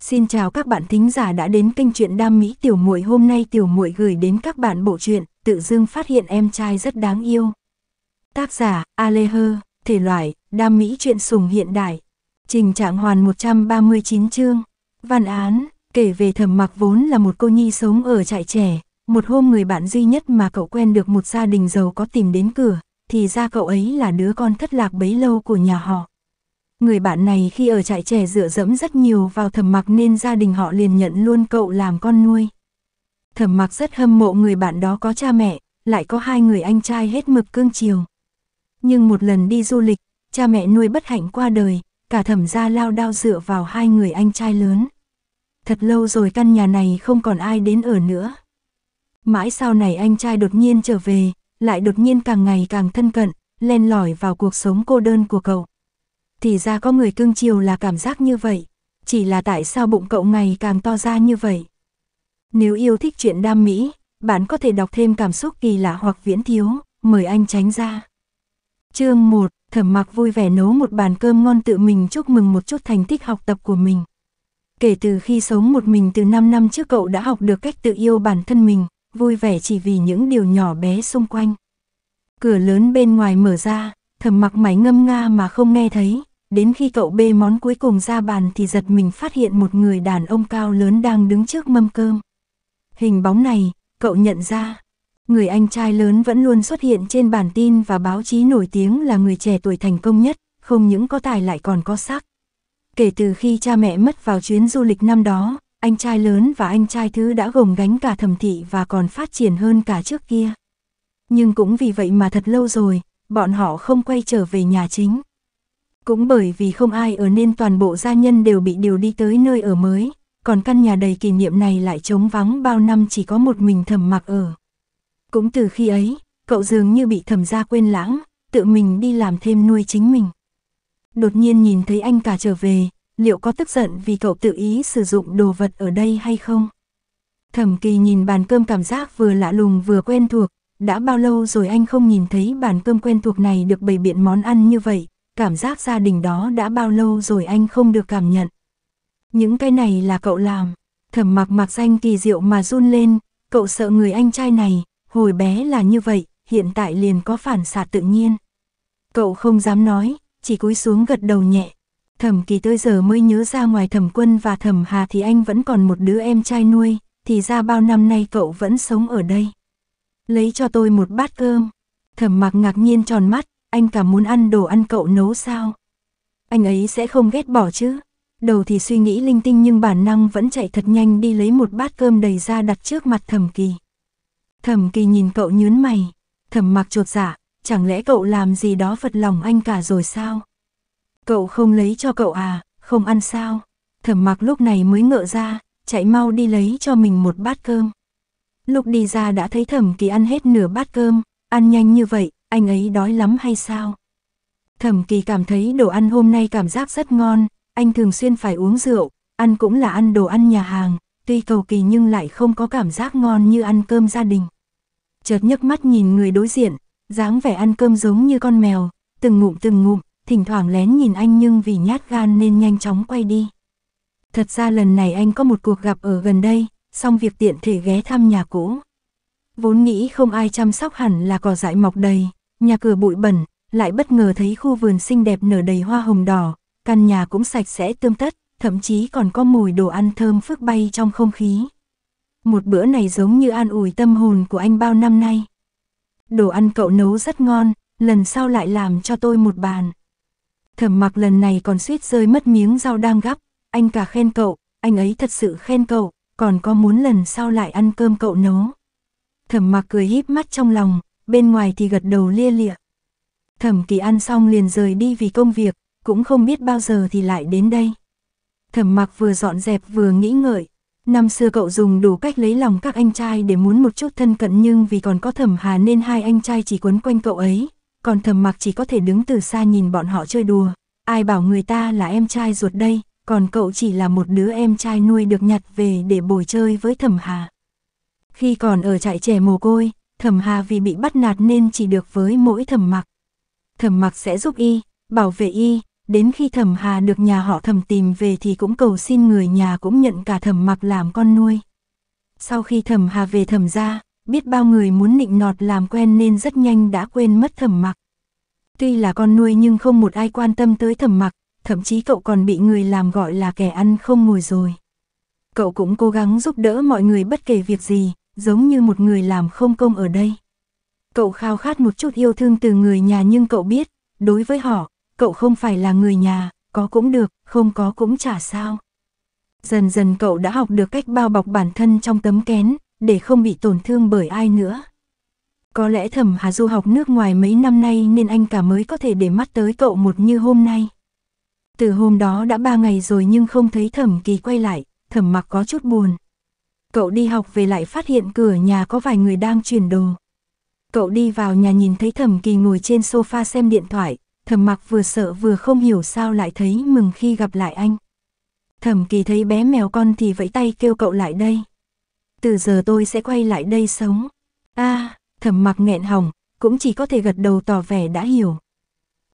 Xin chào các bạn thính giả đã đến kênh truyện Đam Mỹ Tiểu Muội. Hôm nay Tiểu Muội gửi đến các bạn bộ truyện Tự Dương phát hiện em trai rất đáng yêu. Tác giả: Aleher, thể loại: Đam Mỹ truyện sùng hiện đại. Trình trạng hoàn 139 chương. Văn án kể về Thẩm Mặc vốn là một cô nhi sống ở trại trẻ, một hôm người bạn duy nhất mà cậu quen được một gia đình giàu có tìm đến cửa, thì ra cậu ấy là đứa con thất lạc bấy lâu của nhà họ. Người bạn này khi ở trại trẻ dựa dẫm rất nhiều vào thẩm mặc nên gia đình họ liền nhận luôn cậu làm con nuôi. Thẩm mặc rất hâm mộ người bạn đó có cha mẹ, lại có hai người anh trai hết mực cương chiều. Nhưng một lần đi du lịch, cha mẹ nuôi bất hạnh qua đời, cả thẩm gia lao đao dựa vào hai người anh trai lớn. Thật lâu rồi căn nhà này không còn ai đến ở nữa. Mãi sau này anh trai đột nhiên trở về, lại đột nhiên càng ngày càng thân cận, len lỏi vào cuộc sống cô đơn của cậu thì ra có người cưng chiều là cảm giác như vậy. Chỉ là tại sao bụng cậu ngày càng to ra như vậy. Nếu yêu thích chuyện đam mỹ, bạn có thể đọc thêm cảm xúc kỳ lạ hoặc viễn thiếu, mời anh tránh ra. Chương 1, Thẩm Mặc vui vẻ nấu một bàn cơm ngon tự mình chúc mừng một chút thành tích học tập của mình. Kể từ khi sống một mình từ 5 năm trước cậu đã học được cách tự yêu bản thân mình, vui vẻ chỉ vì những điều nhỏ bé xung quanh. Cửa lớn bên ngoài mở ra, Thẩm Mặc máy ngâm nga mà không nghe thấy, đến khi cậu bê món cuối cùng ra bàn thì giật mình phát hiện một người đàn ông cao lớn đang đứng trước mâm cơm. Hình bóng này, cậu nhận ra, người anh trai lớn vẫn luôn xuất hiện trên bản tin và báo chí nổi tiếng là người trẻ tuổi thành công nhất, không những có tài lại còn có sắc. Kể từ khi cha mẹ mất vào chuyến du lịch năm đó, anh trai lớn và anh trai thứ đã gồng gánh cả thẩm thị và còn phát triển hơn cả trước kia. Nhưng cũng vì vậy mà thật lâu rồi, bọn họ không quay trở về nhà chính. Cũng bởi vì không ai ở nên toàn bộ gia nhân đều bị điều đi tới nơi ở mới, còn căn nhà đầy kỷ niệm này lại trống vắng bao năm chỉ có một mình thẩm mặc ở. Cũng từ khi ấy, cậu dường như bị thẩm gia quên lãng, tự mình đi làm thêm nuôi chính mình. Đột nhiên nhìn thấy anh cả trở về, liệu có tức giận vì cậu tự ý sử dụng đồ vật ở đây hay không? Thẩm kỳ nhìn bàn cơm cảm giác vừa lạ lùng vừa quen thuộc, đã bao lâu rồi anh không nhìn thấy bàn cơm quen thuộc này được bày biện món ăn như vậy, cảm giác gia đình đó đã bao lâu rồi anh không được cảm nhận. Những cái này là cậu làm, thẩm mặc mặc danh kỳ diệu mà run lên, cậu sợ người anh trai này, hồi bé là như vậy, hiện tại liền có phản xạ tự nhiên. Cậu không dám nói, chỉ cúi xuống gật đầu nhẹ. Thẩm kỳ tới giờ mới nhớ ra ngoài thẩm quân và thẩm hà thì anh vẫn còn một đứa em trai nuôi, thì ra bao năm nay cậu vẫn sống ở đây. Lấy cho tôi một bát cơm. Thẩm mặc ngạc nhiên tròn mắt, anh cả muốn ăn đồ ăn cậu nấu sao? Anh ấy sẽ không ghét bỏ chứ? Đầu thì suy nghĩ linh tinh nhưng bản năng vẫn chạy thật nhanh đi lấy một bát cơm đầy ra đặt trước mặt thẩm kỳ. Thẩm kỳ nhìn cậu nhướn mày, thẩm mặc trột dạ, chẳng lẽ cậu làm gì đó phật lòng anh cả rồi sao? Cậu không lấy cho cậu à, không ăn sao? Thẩm mặc lúc này mới ngựa ra, chạy mau đi lấy cho mình một bát cơm. Lúc đi ra đã thấy thẩm kỳ ăn hết nửa bát cơm, ăn nhanh như vậy, anh ấy đói lắm hay sao? Thẩm kỳ cảm thấy đồ ăn hôm nay cảm giác rất ngon, anh thường xuyên phải uống rượu, ăn cũng là ăn đồ ăn nhà hàng, tuy cầu kỳ nhưng lại không có cảm giác ngon như ăn cơm gia đình. Chợt nhấc mắt nhìn người đối diện, dáng vẻ ăn cơm giống như con mèo, từng ngụm từng ngụm, thỉnh thoảng lén nhìn anh nhưng vì nhát gan nên nhanh chóng quay đi. Thật ra lần này anh có một cuộc gặp ở gần đây, xong việc tiện thể ghé thăm nhà cũ. Vốn nghĩ không ai chăm sóc hẳn là cỏ dại mọc đầy, Nhà cửa bụi bẩn, lại bất ngờ thấy khu vườn xinh đẹp nở đầy hoa hồng đỏ, căn nhà cũng sạch sẽ tươm tất, thậm chí còn có mùi đồ ăn thơm phức bay trong không khí. Một bữa này giống như an ủi tâm hồn của anh bao năm nay. Đồ ăn cậu nấu rất ngon, lần sau lại làm cho tôi một bàn. Thẩm mặc lần này còn suýt rơi mất miếng rau đang gắp, anh cả khen cậu, anh ấy thật sự khen cậu, còn có muốn lần sau lại ăn cơm cậu nấu. Thẩm mặc cười híp mắt trong lòng, bên ngoài thì gật đầu lia lịa. Thẩm kỳ ăn xong liền rời đi vì công việc, cũng không biết bao giờ thì lại đến đây. Thẩm mặc vừa dọn dẹp vừa nghĩ ngợi, năm xưa cậu dùng đủ cách lấy lòng các anh trai để muốn một chút thân cận nhưng vì còn có thẩm hà nên hai anh trai chỉ quấn quanh cậu ấy, còn thẩm mặc chỉ có thể đứng từ xa nhìn bọn họ chơi đùa, ai bảo người ta là em trai ruột đây, còn cậu chỉ là một đứa em trai nuôi được nhặt về để bồi chơi với thẩm hà. Khi còn ở trại trẻ mồ côi, thẩm hà vì bị bắt nạt nên chỉ được với mỗi thẩm mặc. Thẩm mặc sẽ giúp y, bảo vệ y, đến khi thẩm hà được nhà họ thẩm tìm về thì cũng cầu xin người nhà cũng nhận cả thẩm mặc làm con nuôi. Sau khi thẩm hà về thẩm ra, biết bao người muốn nịnh nọt làm quen nên rất nhanh đã quên mất thẩm mặc. Tuy là con nuôi nhưng không một ai quan tâm tới thẩm mặc, thậm chí cậu còn bị người làm gọi là kẻ ăn không ngồi rồi. Cậu cũng cố gắng giúp đỡ mọi người bất kể việc gì, giống như một người làm không công ở đây. Cậu khao khát một chút yêu thương từ người nhà nhưng cậu biết, đối với họ, cậu không phải là người nhà, có cũng được, không có cũng chả sao. Dần dần cậu đã học được cách bao bọc bản thân trong tấm kén, để không bị tổn thương bởi ai nữa. Có lẽ thẩm Hà Du học nước ngoài mấy năm nay nên anh cả mới có thể để mắt tới cậu một như hôm nay. Từ hôm đó đã ba ngày rồi nhưng không thấy thẩm kỳ quay lại, thẩm mặc có chút buồn, Cậu đi học về lại phát hiện cửa nhà có vài người đang chuyển đồ. Cậu đi vào nhà nhìn thấy thẩm kỳ ngồi trên sofa xem điện thoại, thẩm mặc vừa sợ vừa không hiểu sao lại thấy mừng khi gặp lại anh. Thẩm kỳ thấy bé mèo con thì vẫy tay kêu cậu lại đây. Từ giờ tôi sẽ quay lại đây sống. a à, thẩm mặc nghẹn hỏng, cũng chỉ có thể gật đầu tỏ vẻ đã hiểu.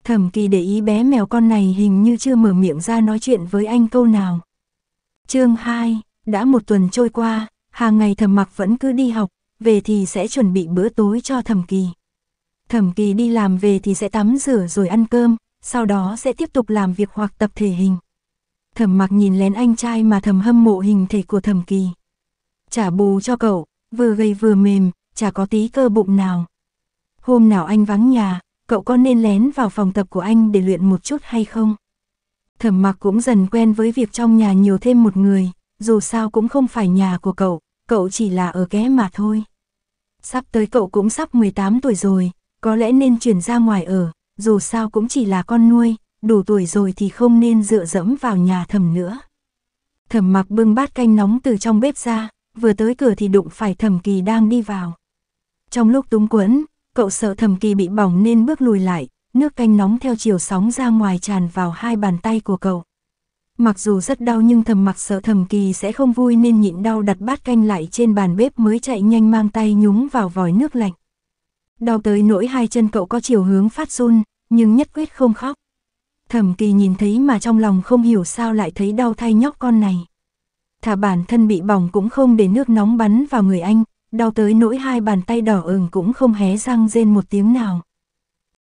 Thẩm kỳ để ý bé mèo con này hình như chưa mở miệng ra nói chuyện với anh câu nào. chương 2, đã một tuần trôi qua, hàng ngày thầm mặc vẫn cứ đi học, về thì sẽ chuẩn bị bữa tối cho thầm kỳ. Thầm kỳ đi làm về thì sẽ tắm rửa rồi ăn cơm, sau đó sẽ tiếp tục làm việc hoặc tập thể hình. Thầm mặc nhìn lén anh trai mà thầm hâm mộ hình thể của thầm kỳ. Chả bù cho cậu, vừa gầy vừa mềm, chả có tí cơ bụng nào. Hôm nào anh vắng nhà, cậu có nên lén vào phòng tập của anh để luyện một chút hay không? Thầm mặc cũng dần quen với việc trong nhà nhiều thêm một người, dù sao cũng không phải nhà của cậu, cậu chỉ là ở ké mà thôi. Sắp tới cậu cũng sắp 18 tuổi rồi, có lẽ nên chuyển ra ngoài ở, dù sao cũng chỉ là con nuôi, đủ tuổi rồi thì không nên dựa dẫm vào nhà thầm nữa. Thẩm mặc bưng bát canh nóng từ trong bếp ra, vừa tới cửa thì đụng phải thẩm kỳ đang đi vào. Trong lúc túng quẫn, cậu sợ thẩm kỳ bị bỏng nên bước lùi lại, nước canh nóng theo chiều sóng ra ngoài tràn vào hai bàn tay của cậu. Mặc dù rất đau nhưng thầm mặc sợ thầm kỳ sẽ không vui nên nhịn đau đặt bát canh lại trên bàn bếp mới chạy nhanh mang tay nhúng vào vòi nước lạnh. Đau tới nỗi hai chân cậu có chiều hướng phát run, nhưng nhất quyết không khóc. thầm kỳ nhìn thấy mà trong lòng không hiểu sao lại thấy đau thay nhóc con này. Thả bản thân bị bỏng cũng không để nước nóng bắn vào người anh, đau tới nỗi hai bàn tay đỏ ửng cũng không hé răng rên một tiếng nào.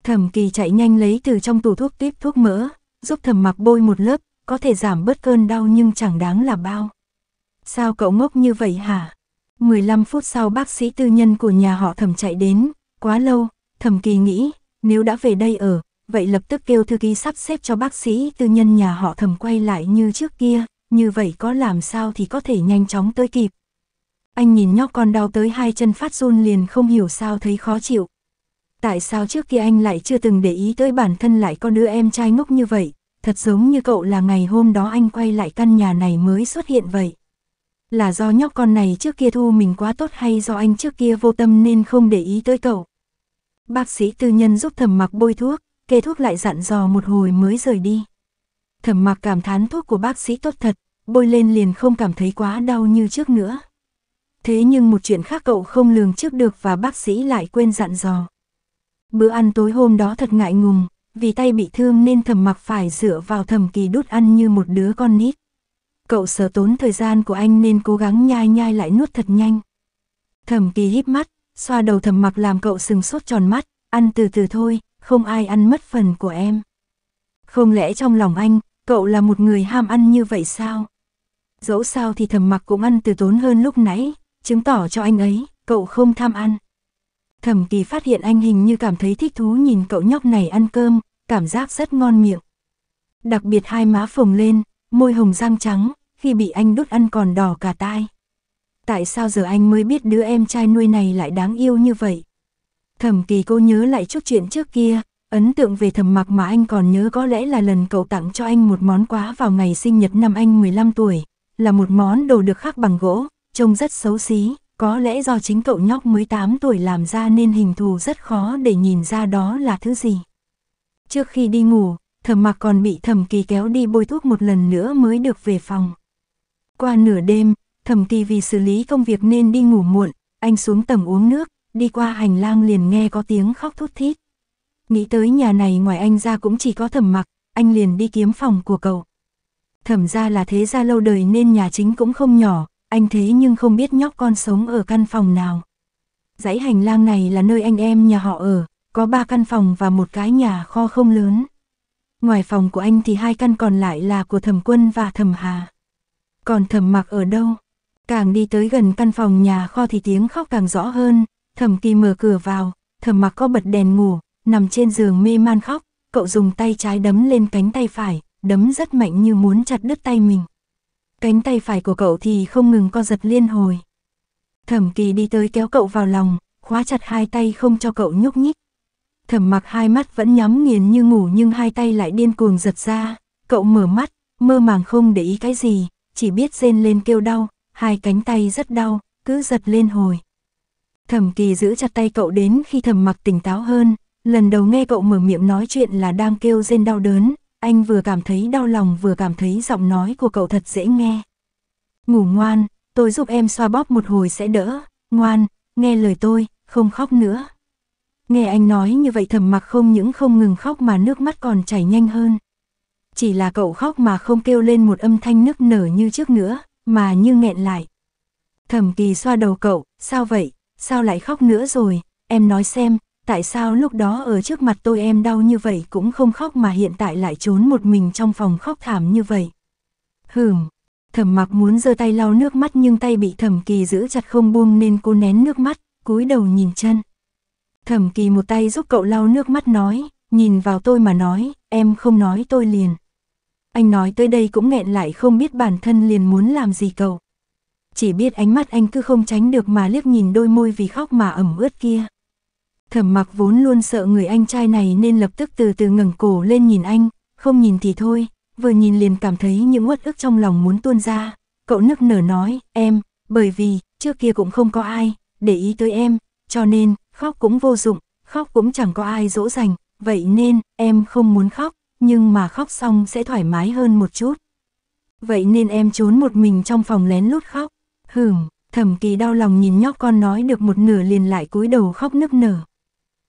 thầm kỳ chạy nhanh lấy từ trong tủ thuốc tiếp thuốc mỡ, giúp thầm mặc bôi một lớp có thể giảm bớt cơn đau nhưng chẳng đáng là bao. Sao cậu ngốc như vậy hả? 15 phút sau bác sĩ tư nhân của nhà họ thẩm chạy đến, quá lâu, thẩm kỳ nghĩ, nếu đã về đây ở, vậy lập tức kêu thư ký sắp xếp cho bác sĩ tư nhân nhà họ thẩm quay lại như trước kia, như vậy có làm sao thì có thể nhanh chóng tới kịp. Anh nhìn nhóc con đau tới hai chân phát run liền không hiểu sao thấy khó chịu. Tại sao trước kia anh lại chưa từng để ý tới bản thân lại có đứa em trai ngốc như vậy, thật giống như cậu là ngày hôm đó anh quay lại căn nhà này mới xuất hiện vậy. Là do nhóc con này trước kia thu mình quá tốt hay do anh trước kia vô tâm nên không để ý tới cậu. Bác sĩ tư nhân giúp thẩm mặc bôi thuốc, kê thuốc lại dặn dò một hồi mới rời đi. Thẩm mặc cảm thán thuốc của bác sĩ tốt thật, bôi lên liền không cảm thấy quá đau như trước nữa. Thế nhưng một chuyện khác cậu không lường trước được và bác sĩ lại quên dặn dò. Bữa ăn tối hôm đó thật ngại ngùng, vì tay bị thương nên thầm mặc phải dựa vào thầm kỳ đút ăn như một đứa con nít. Cậu sở tốn thời gian của anh nên cố gắng nhai nhai lại nuốt thật nhanh. Thầm kỳ híp mắt, xoa đầu thầm mặc làm cậu sừng sốt tròn mắt, ăn từ từ thôi, không ai ăn mất phần của em. Không lẽ trong lòng anh, cậu là một người ham ăn như vậy sao? Dẫu sao thì thầm mặc cũng ăn từ tốn hơn lúc nãy, chứng tỏ cho anh ấy, cậu không tham ăn. thầm kỳ phát hiện anh hình như cảm thấy thích thú nhìn cậu nhóc này ăn cơm, cảm giác rất ngon miệng. Đặc biệt hai má phồng lên, môi hồng răng trắng, khi bị anh đút ăn còn đỏ cả tai. Tại sao giờ anh mới biết đứa em trai nuôi này lại đáng yêu như vậy? Thẩm kỳ cô nhớ lại chút chuyện trước kia, ấn tượng về thẩm mặc mà anh còn nhớ có lẽ là lần cậu tặng cho anh một món quá vào ngày sinh nhật năm anh 15 tuổi, là một món đồ được khắc bằng gỗ, trông rất xấu xí, có lẽ do chính cậu nhóc mới 8 tuổi làm ra nên hình thù rất khó để nhìn ra đó là thứ gì. Trước khi đi ngủ, thẩm mặc còn bị thẩm kỳ kéo đi bôi thuốc một lần nữa mới được về phòng. Qua nửa đêm, thẩm kỳ vì xử lý công việc nên đi ngủ muộn, anh xuống tầng uống nước, đi qua hành lang liền nghe có tiếng khóc thút thít. Nghĩ tới nhà này ngoài anh ra cũng chỉ có thẩm mặc, anh liền đi kiếm phòng của cậu. Thẩm ra là thế gia lâu đời nên nhà chính cũng không nhỏ, anh thế nhưng không biết nhóc con sống ở căn phòng nào. Dãy hành lang này là nơi anh em nhà họ ở, có ba căn phòng và một cái nhà kho không lớn. Ngoài phòng của anh thì hai căn còn lại là của thẩm quân và thẩm hà. Còn thẩm mặc ở đâu? Càng đi tới gần căn phòng nhà kho thì tiếng khóc càng rõ hơn, thẩm kỳ mở cửa vào, thẩm mặc có bật đèn ngủ, nằm trên giường mê man khóc, cậu dùng tay trái đấm lên cánh tay phải, đấm rất mạnh như muốn chặt đứt tay mình. Cánh tay phải của cậu thì không ngừng co giật liên hồi. Thẩm kỳ đi tới kéo cậu vào lòng, khóa chặt hai tay không cho cậu nhúc nhích thẩm mặc hai mắt vẫn nhắm nghiền như ngủ nhưng hai tay lại điên cuồng giật ra, cậu mở mắt, mơ màng không để ý cái gì, chỉ biết rên lên kêu đau, hai cánh tay rất đau, cứ giật lên hồi. Thẩm kỳ giữ chặt tay cậu đến khi thẩm mặc tỉnh táo hơn, lần đầu nghe cậu mở miệng nói chuyện là đang kêu rên đau đớn, anh vừa cảm thấy đau lòng vừa cảm thấy giọng nói của cậu thật dễ nghe. Ngủ ngoan, tôi giúp em xoa bóp một hồi sẽ đỡ, ngoan, nghe lời tôi, không khóc nữa. Nghe anh nói như vậy thầm mặc không những không ngừng khóc mà nước mắt còn chảy nhanh hơn. Chỉ là cậu khóc mà không kêu lên một âm thanh nức nở như trước nữa, mà như nghẹn lại. thầm kỳ xoa đầu cậu, sao vậy, sao lại khóc nữa rồi, em nói xem, tại sao lúc đó ở trước mặt tôi em đau như vậy cũng không khóc mà hiện tại lại trốn một mình trong phòng khóc thảm như vậy. Hửm, thầm mặc muốn giơ tay lau nước mắt nhưng tay bị thầm kỳ giữ chặt không buông nên cô nén nước mắt, cúi đầu nhìn chân. Thẩm kỳ một tay giúp cậu lau nước mắt nói, nhìn vào tôi mà nói, em không nói tôi liền. Anh nói tới đây cũng nghẹn lại không biết bản thân liền muốn làm gì cậu. Chỉ biết ánh mắt anh cứ không tránh được mà liếc nhìn đôi môi vì khóc mà ẩm ướt kia. Thẩm mặc vốn luôn sợ người anh trai này nên lập tức từ từ ngẩng cổ lên nhìn anh, không nhìn thì thôi, vừa nhìn liền cảm thấy những uất ức trong lòng muốn tuôn ra. Cậu nức nở nói, em, bởi vì, trước kia cũng không có ai, để ý tới em, cho nên, khóc cũng vô dụng, khóc cũng chẳng có ai dỗ dành, vậy nên em không muốn khóc, nhưng mà khóc xong sẽ thoải mái hơn một chút. Vậy nên em trốn một mình trong phòng lén lút khóc, hửm, thẩm kỳ đau lòng nhìn nhóc con nói được một nửa liền lại cúi đầu khóc nức nở.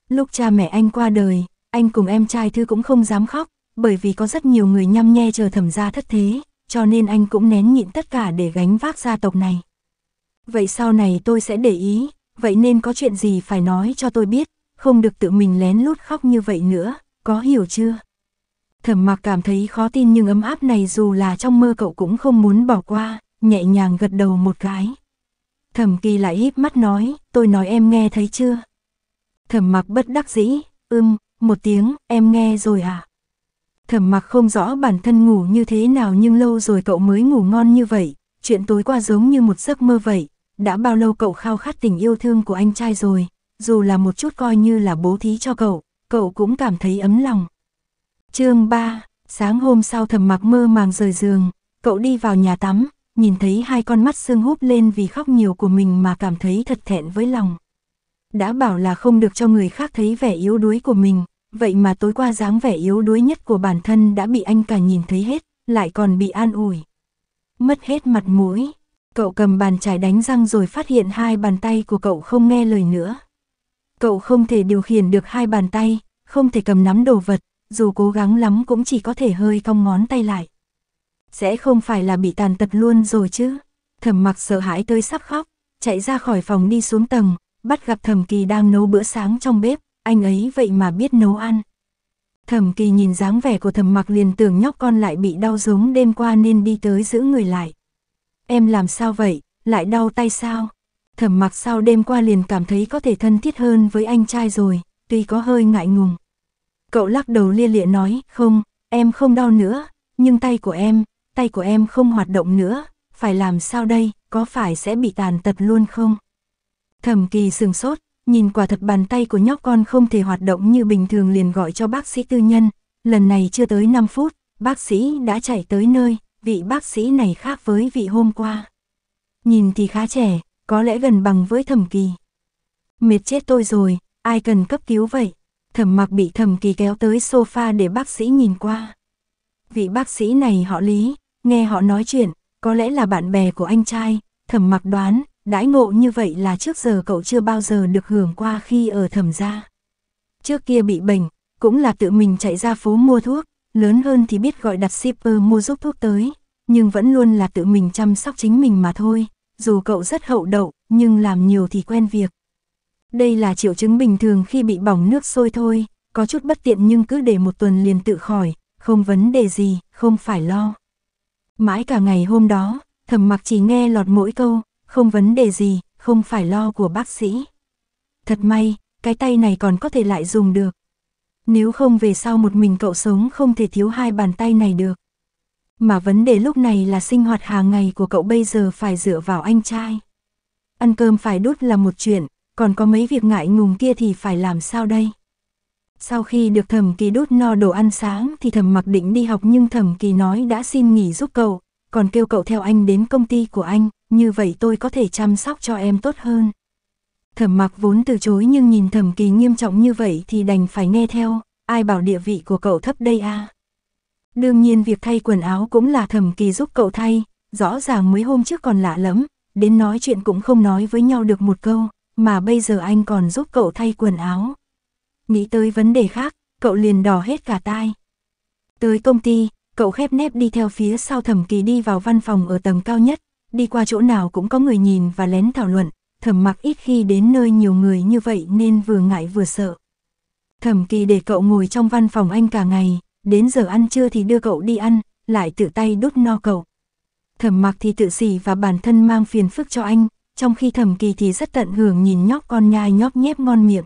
Lúc cha mẹ anh qua đời, anh cùng em trai thư cũng không dám khóc, bởi vì có rất nhiều người nhăm nhe chờ thẩm gia thất thế, cho nên anh cũng nén nhịn tất cả để gánh vác gia tộc này. Vậy sau này tôi sẽ để ý, vậy nên có chuyện gì phải nói cho tôi biết, không được tự mình lén lút khóc như vậy nữa, có hiểu chưa? Thẩm mặc cảm thấy khó tin nhưng ấm áp này dù là trong mơ cậu cũng không muốn bỏ qua, nhẹ nhàng gật đầu một cái. Thẩm kỳ lại híp mắt nói, tôi nói em nghe thấy chưa? Thẩm mặc bất đắc dĩ, ưm, một tiếng, em nghe rồi à? Thẩm mặc không rõ bản thân ngủ như thế nào nhưng lâu rồi cậu mới ngủ ngon như vậy, chuyện tối qua giống như một giấc mơ vậy, đã bao lâu cậu khao khát tình yêu thương của anh trai rồi, dù là một chút coi như là bố thí cho cậu, cậu cũng cảm thấy ấm lòng. chương 3, sáng hôm sau thầm mặc mơ màng rời giường, cậu đi vào nhà tắm, nhìn thấy hai con mắt sưng húp lên vì khóc nhiều của mình mà cảm thấy thật thẹn với lòng. Đã bảo là không được cho người khác thấy vẻ yếu đuối của mình, vậy mà tối qua dáng vẻ yếu đuối nhất của bản thân đã bị anh cả nhìn thấy hết, lại còn bị an ủi. Mất hết mặt mũi, Cậu cầm bàn chải đánh răng rồi phát hiện hai bàn tay của cậu không nghe lời nữa. Cậu không thể điều khiển được hai bàn tay, không thể cầm nắm đồ vật, dù cố gắng lắm cũng chỉ có thể hơi cong ngón tay lại. Sẽ không phải là bị tàn tật luôn rồi chứ. Thẩm mặc sợ hãi tới sắp khóc, chạy ra khỏi phòng đi xuống tầng, bắt gặp thẩm kỳ đang nấu bữa sáng trong bếp, anh ấy vậy mà biết nấu ăn. Thẩm kỳ nhìn dáng vẻ của thẩm mặc liền tưởng nhóc con lại bị đau giống đêm qua nên đi tới giữ người lại em làm sao vậy, lại đau tay sao? Thẩm mặc sau đêm qua liền cảm thấy có thể thân thiết hơn với anh trai rồi, tuy có hơi ngại ngùng. Cậu lắc đầu lia lịa nói, không, em không đau nữa, nhưng tay của em, tay của em không hoạt động nữa, phải làm sao đây, có phải sẽ bị tàn tật luôn không? Thẩm kỳ sừng sốt, nhìn quả thật bàn tay của nhóc con không thể hoạt động như bình thường liền gọi cho bác sĩ tư nhân, lần này chưa tới 5 phút, bác sĩ đã chạy tới nơi, vị bác sĩ này khác với vị hôm qua. Nhìn thì khá trẻ, có lẽ gần bằng với thẩm kỳ. Mệt chết tôi rồi, ai cần cấp cứu vậy? Thẩm mặc bị thẩm kỳ kéo tới sofa để bác sĩ nhìn qua. Vị bác sĩ này họ lý, nghe họ nói chuyện, có lẽ là bạn bè của anh trai, thẩm mặc đoán, đãi ngộ như vậy là trước giờ cậu chưa bao giờ được hưởng qua khi ở thẩm gia. Trước kia bị bệnh, cũng là tự mình chạy ra phố mua thuốc, lớn hơn thì biết gọi đặt shipper mua giúp thuốc tới, nhưng vẫn luôn là tự mình chăm sóc chính mình mà thôi, dù cậu rất hậu đậu, nhưng làm nhiều thì quen việc. Đây là triệu chứng bình thường khi bị bỏng nước sôi thôi, có chút bất tiện nhưng cứ để một tuần liền tự khỏi, không vấn đề gì, không phải lo. Mãi cả ngày hôm đó, thầm mặc chỉ nghe lọt mỗi câu, không vấn đề gì, không phải lo của bác sĩ. Thật may, cái tay này còn có thể lại dùng được, nếu không về sau một mình cậu sống không thể thiếu hai bàn tay này được. Mà vấn đề lúc này là sinh hoạt hàng ngày của cậu bây giờ phải dựa vào anh trai. Ăn cơm phải đút là một chuyện, còn có mấy việc ngại ngùng kia thì phải làm sao đây? Sau khi được thẩm kỳ đút no đồ ăn sáng thì thẩm mặc định đi học nhưng thẩm kỳ nói đã xin nghỉ giúp cậu, còn kêu cậu theo anh đến công ty của anh, như vậy tôi có thể chăm sóc cho em tốt hơn. Thẩm mặc vốn từ chối nhưng nhìn thẩm kỳ nghiêm trọng như vậy thì đành phải nghe theo, ai bảo địa vị của cậu thấp đây a Đương nhiên việc thay quần áo cũng là thẩm kỳ giúp cậu thay, rõ ràng mấy hôm trước còn lạ lắm, đến nói chuyện cũng không nói với nhau được một câu, mà bây giờ anh còn giúp cậu thay quần áo. Nghĩ tới vấn đề khác, cậu liền đỏ hết cả tai. Tới công ty, cậu khép nép đi theo phía sau thẩm kỳ đi vào văn phòng ở tầng cao nhất, đi qua chỗ nào cũng có người nhìn và lén thảo luận, thẩm mặc ít khi đến nơi nhiều người như vậy nên vừa ngại vừa sợ. Thẩm kỳ để cậu ngồi trong văn phòng anh cả ngày, đến giờ ăn trưa thì đưa cậu đi ăn, lại tự tay đút no cậu. Thẩm mặc thì tự xỉ và bản thân mang phiền phức cho anh, trong khi thẩm kỳ thì rất tận hưởng nhìn nhóc con nhai nhóc nhép ngon miệng.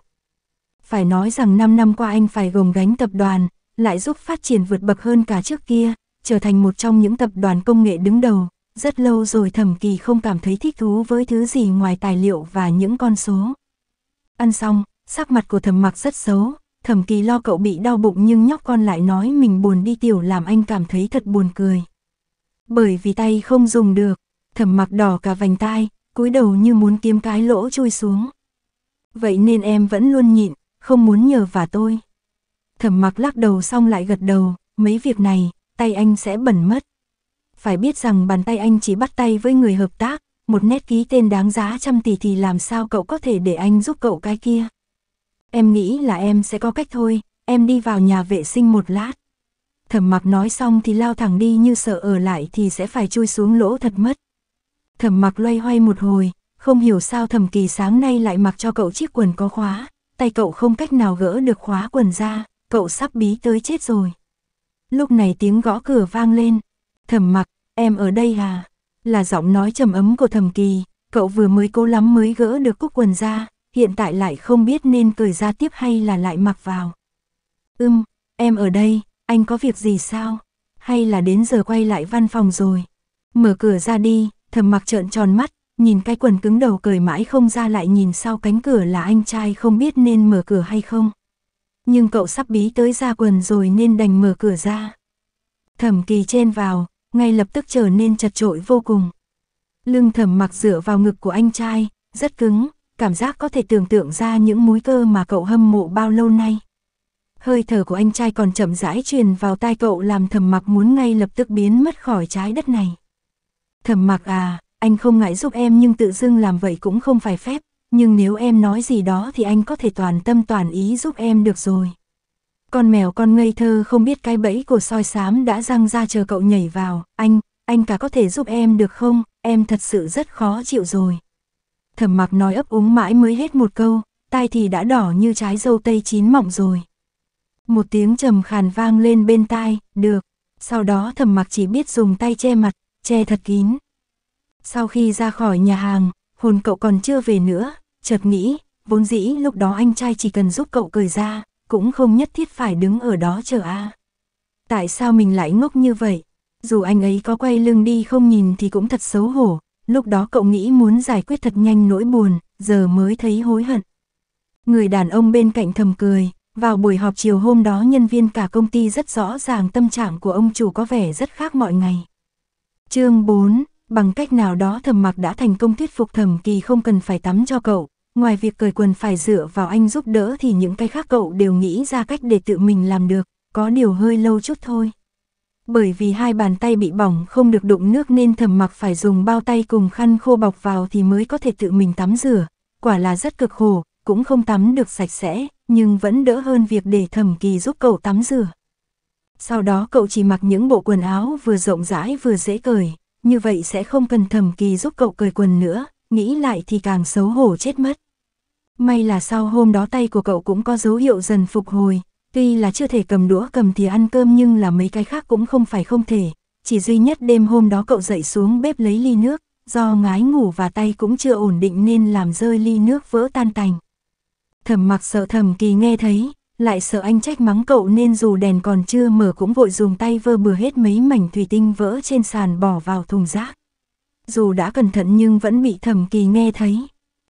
Phải nói rằng 5 năm qua anh phải gồng gánh tập đoàn, lại giúp phát triển vượt bậc hơn cả trước kia, trở thành một trong những tập đoàn công nghệ đứng đầu, rất lâu rồi thẩm kỳ không cảm thấy thích thú với thứ gì ngoài tài liệu và những con số. Ăn xong, sắc mặt của thẩm mặc rất xấu, thẩm kỳ lo cậu bị đau bụng nhưng nhóc con lại nói mình buồn đi tiểu làm anh cảm thấy thật buồn cười. Bởi vì tay không dùng được, thẩm mặc đỏ cả vành tai, cúi đầu như muốn kiếm cái lỗ chui xuống. Vậy nên em vẫn luôn nhịn, không muốn nhờ vả tôi. Thẩm mặc lắc đầu xong lại gật đầu, mấy việc này, tay anh sẽ bẩn mất phải biết rằng bàn tay anh chỉ bắt tay với người hợp tác, một nét ký tên đáng giá trăm tỷ thì làm sao cậu có thể để anh giúp cậu cái kia. Em nghĩ là em sẽ có cách thôi, em đi vào nhà vệ sinh một lát. Thẩm mặc nói xong thì lao thẳng đi như sợ ở lại thì sẽ phải chui xuống lỗ thật mất. Thẩm mặc loay hoay một hồi, không hiểu sao thẩm kỳ sáng nay lại mặc cho cậu chiếc quần có khóa, tay cậu không cách nào gỡ được khóa quần ra, cậu sắp bí tới chết rồi. Lúc này tiếng gõ cửa vang lên, thẩm mặc, Em ở đây à? Là giọng nói trầm ấm của thầm kỳ, cậu vừa mới cố lắm mới gỡ được cúc quần ra, hiện tại lại không biết nên cười ra tiếp hay là lại mặc vào. Ưm, em ở đây, anh có việc gì sao? Hay là đến giờ quay lại văn phòng rồi? Mở cửa ra đi, thầm mặc trợn tròn mắt, nhìn cái quần cứng đầu cười mãi không ra lại nhìn sau cánh cửa là anh trai không biết nên mở cửa hay không. Nhưng cậu sắp bí tới ra quần rồi nên đành mở cửa ra. Thẩm kỳ chen vào, ngay lập tức trở nên chật trội vô cùng. Lưng thầm mặc dựa vào ngực của anh trai, rất cứng, cảm giác có thể tưởng tượng ra những múi cơ mà cậu hâm mộ bao lâu nay. Hơi thở của anh trai còn chậm rãi truyền vào tai cậu làm thầm mặc muốn ngay lập tức biến mất khỏi trái đất này. Thầm mặc à, anh không ngại giúp em nhưng tự dưng làm vậy cũng không phải phép, nhưng nếu em nói gì đó thì anh có thể toàn tâm toàn ý giúp em được rồi. Con mèo con ngây thơ không biết cái bẫy của soi sám đã răng ra chờ cậu nhảy vào, anh, anh cả có thể giúp em được không, em thật sự rất khó chịu rồi. Thẩm mặc nói ấp úng mãi mới hết một câu, tai thì đã đỏ như trái dâu tây chín mọng rồi. Một tiếng trầm khàn vang lên bên tai, được. Sau đó thẩm mặc chỉ biết dùng tay che mặt, che thật kín. Sau khi ra khỏi nhà hàng, hồn cậu còn chưa về nữa, chợt nghĩ, vốn dĩ lúc đó anh trai chỉ cần giúp cậu cười ra, cũng không nhất thiết phải đứng ở đó chờ a. Tại sao mình lại ngốc như vậy? Dù anh ấy có quay lưng đi không nhìn thì cũng thật xấu hổ, lúc đó cậu nghĩ muốn giải quyết thật nhanh nỗi buồn, giờ mới thấy hối hận. Người đàn ông bên cạnh thầm cười, vào buổi họp chiều hôm đó nhân viên cả công ty rất rõ ràng tâm trạng của ông chủ có vẻ rất khác mọi ngày. Chương 4, bằng cách nào đó thầm mặc đã thành công thuyết phục thầm kỳ không cần phải tắm cho cậu, Ngoài việc cởi quần phải dựa vào anh giúp đỡ thì những cái khác cậu đều nghĩ ra cách để tự mình làm được, có điều hơi lâu chút thôi. Bởi vì hai bàn tay bị bỏng không được đụng nước nên thầm mặc phải dùng bao tay cùng khăn khô bọc vào thì mới có thể tự mình tắm rửa. Quả là rất cực khổ, cũng không tắm được sạch sẽ, nhưng vẫn đỡ hơn việc để thầm kỳ giúp cậu tắm rửa. Sau đó cậu chỉ mặc những bộ quần áo vừa rộng rãi vừa dễ cởi, như vậy sẽ không cần thầm kỳ giúp cậu cởi quần nữa, nghĩ lại thì càng xấu hổ chết mất. May là sau hôm đó tay của cậu cũng có dấu hiệu dần phục hồi, tuy là chưa thể cầm đũa cầm thì ăn cơm nhưng là mấy cái khác cũng không phải không thể, chỉ duy nhất đêm hôm đó cậu dậy xuống bếp lấy ly nước, do ngái ngủ và tay cũng chưa ổn định nên làm rơi ly nước vỡ tan tành. Thẩm mặc sợ thẩm kỳ nghe thấy, lại sợ anh trách mắng cậu nên dù đèn còn chưa mở cũng vội dùng tay vơ bừa hết mấy mảnh thủy tinh vỡ trên sàn bỏ vào thùng rác dù đã cẩn thận nhưng vẫn bị thẩm kỳ nghe thấy.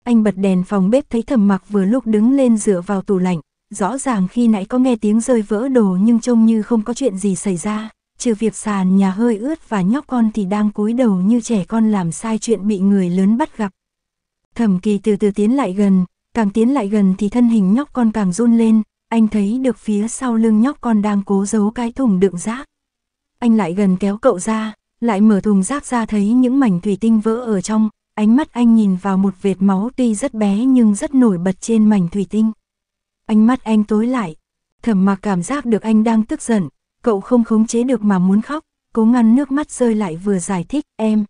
Anh bật đèn phòng bếp thấy thẩm mặc vừa lúc đứng lên dựa vào tủ lạnh, rõ ràng khi nãy có nghe tiếng rơi vỡ đồ nhưng trông như không có chuyện gì xảy ra, trừ việc sàn nhà hơi ướt và nhóc con thì đang cúi đầu như trẻ con làm sai chuyện bị người lớn bắt gặp. Thẩm kỳ từ từ tiến lại gần, càng tiến lại gần thì thân hình nhóc con càng run lên, anh thấy được phía sau lưng nhóc con đang cố giấu cái thùng đựng rác. Anh lại gần kéo cậu ra, lại mở thùng rác ra thấy những mảnh thủy tinh vỡ ở trong, ánh mắt anh nhìn vào một vệt máu tuy rất bé nhưng rất nổi bật trên mảnh thủy tinh. Ánh mắt anh tối lại, thẩm mặc cảm giác được anh đang tức giận, cậu không khống chế được mà muốn khóc, cố ngăn nước mắt rơi lại vừa giải thích em.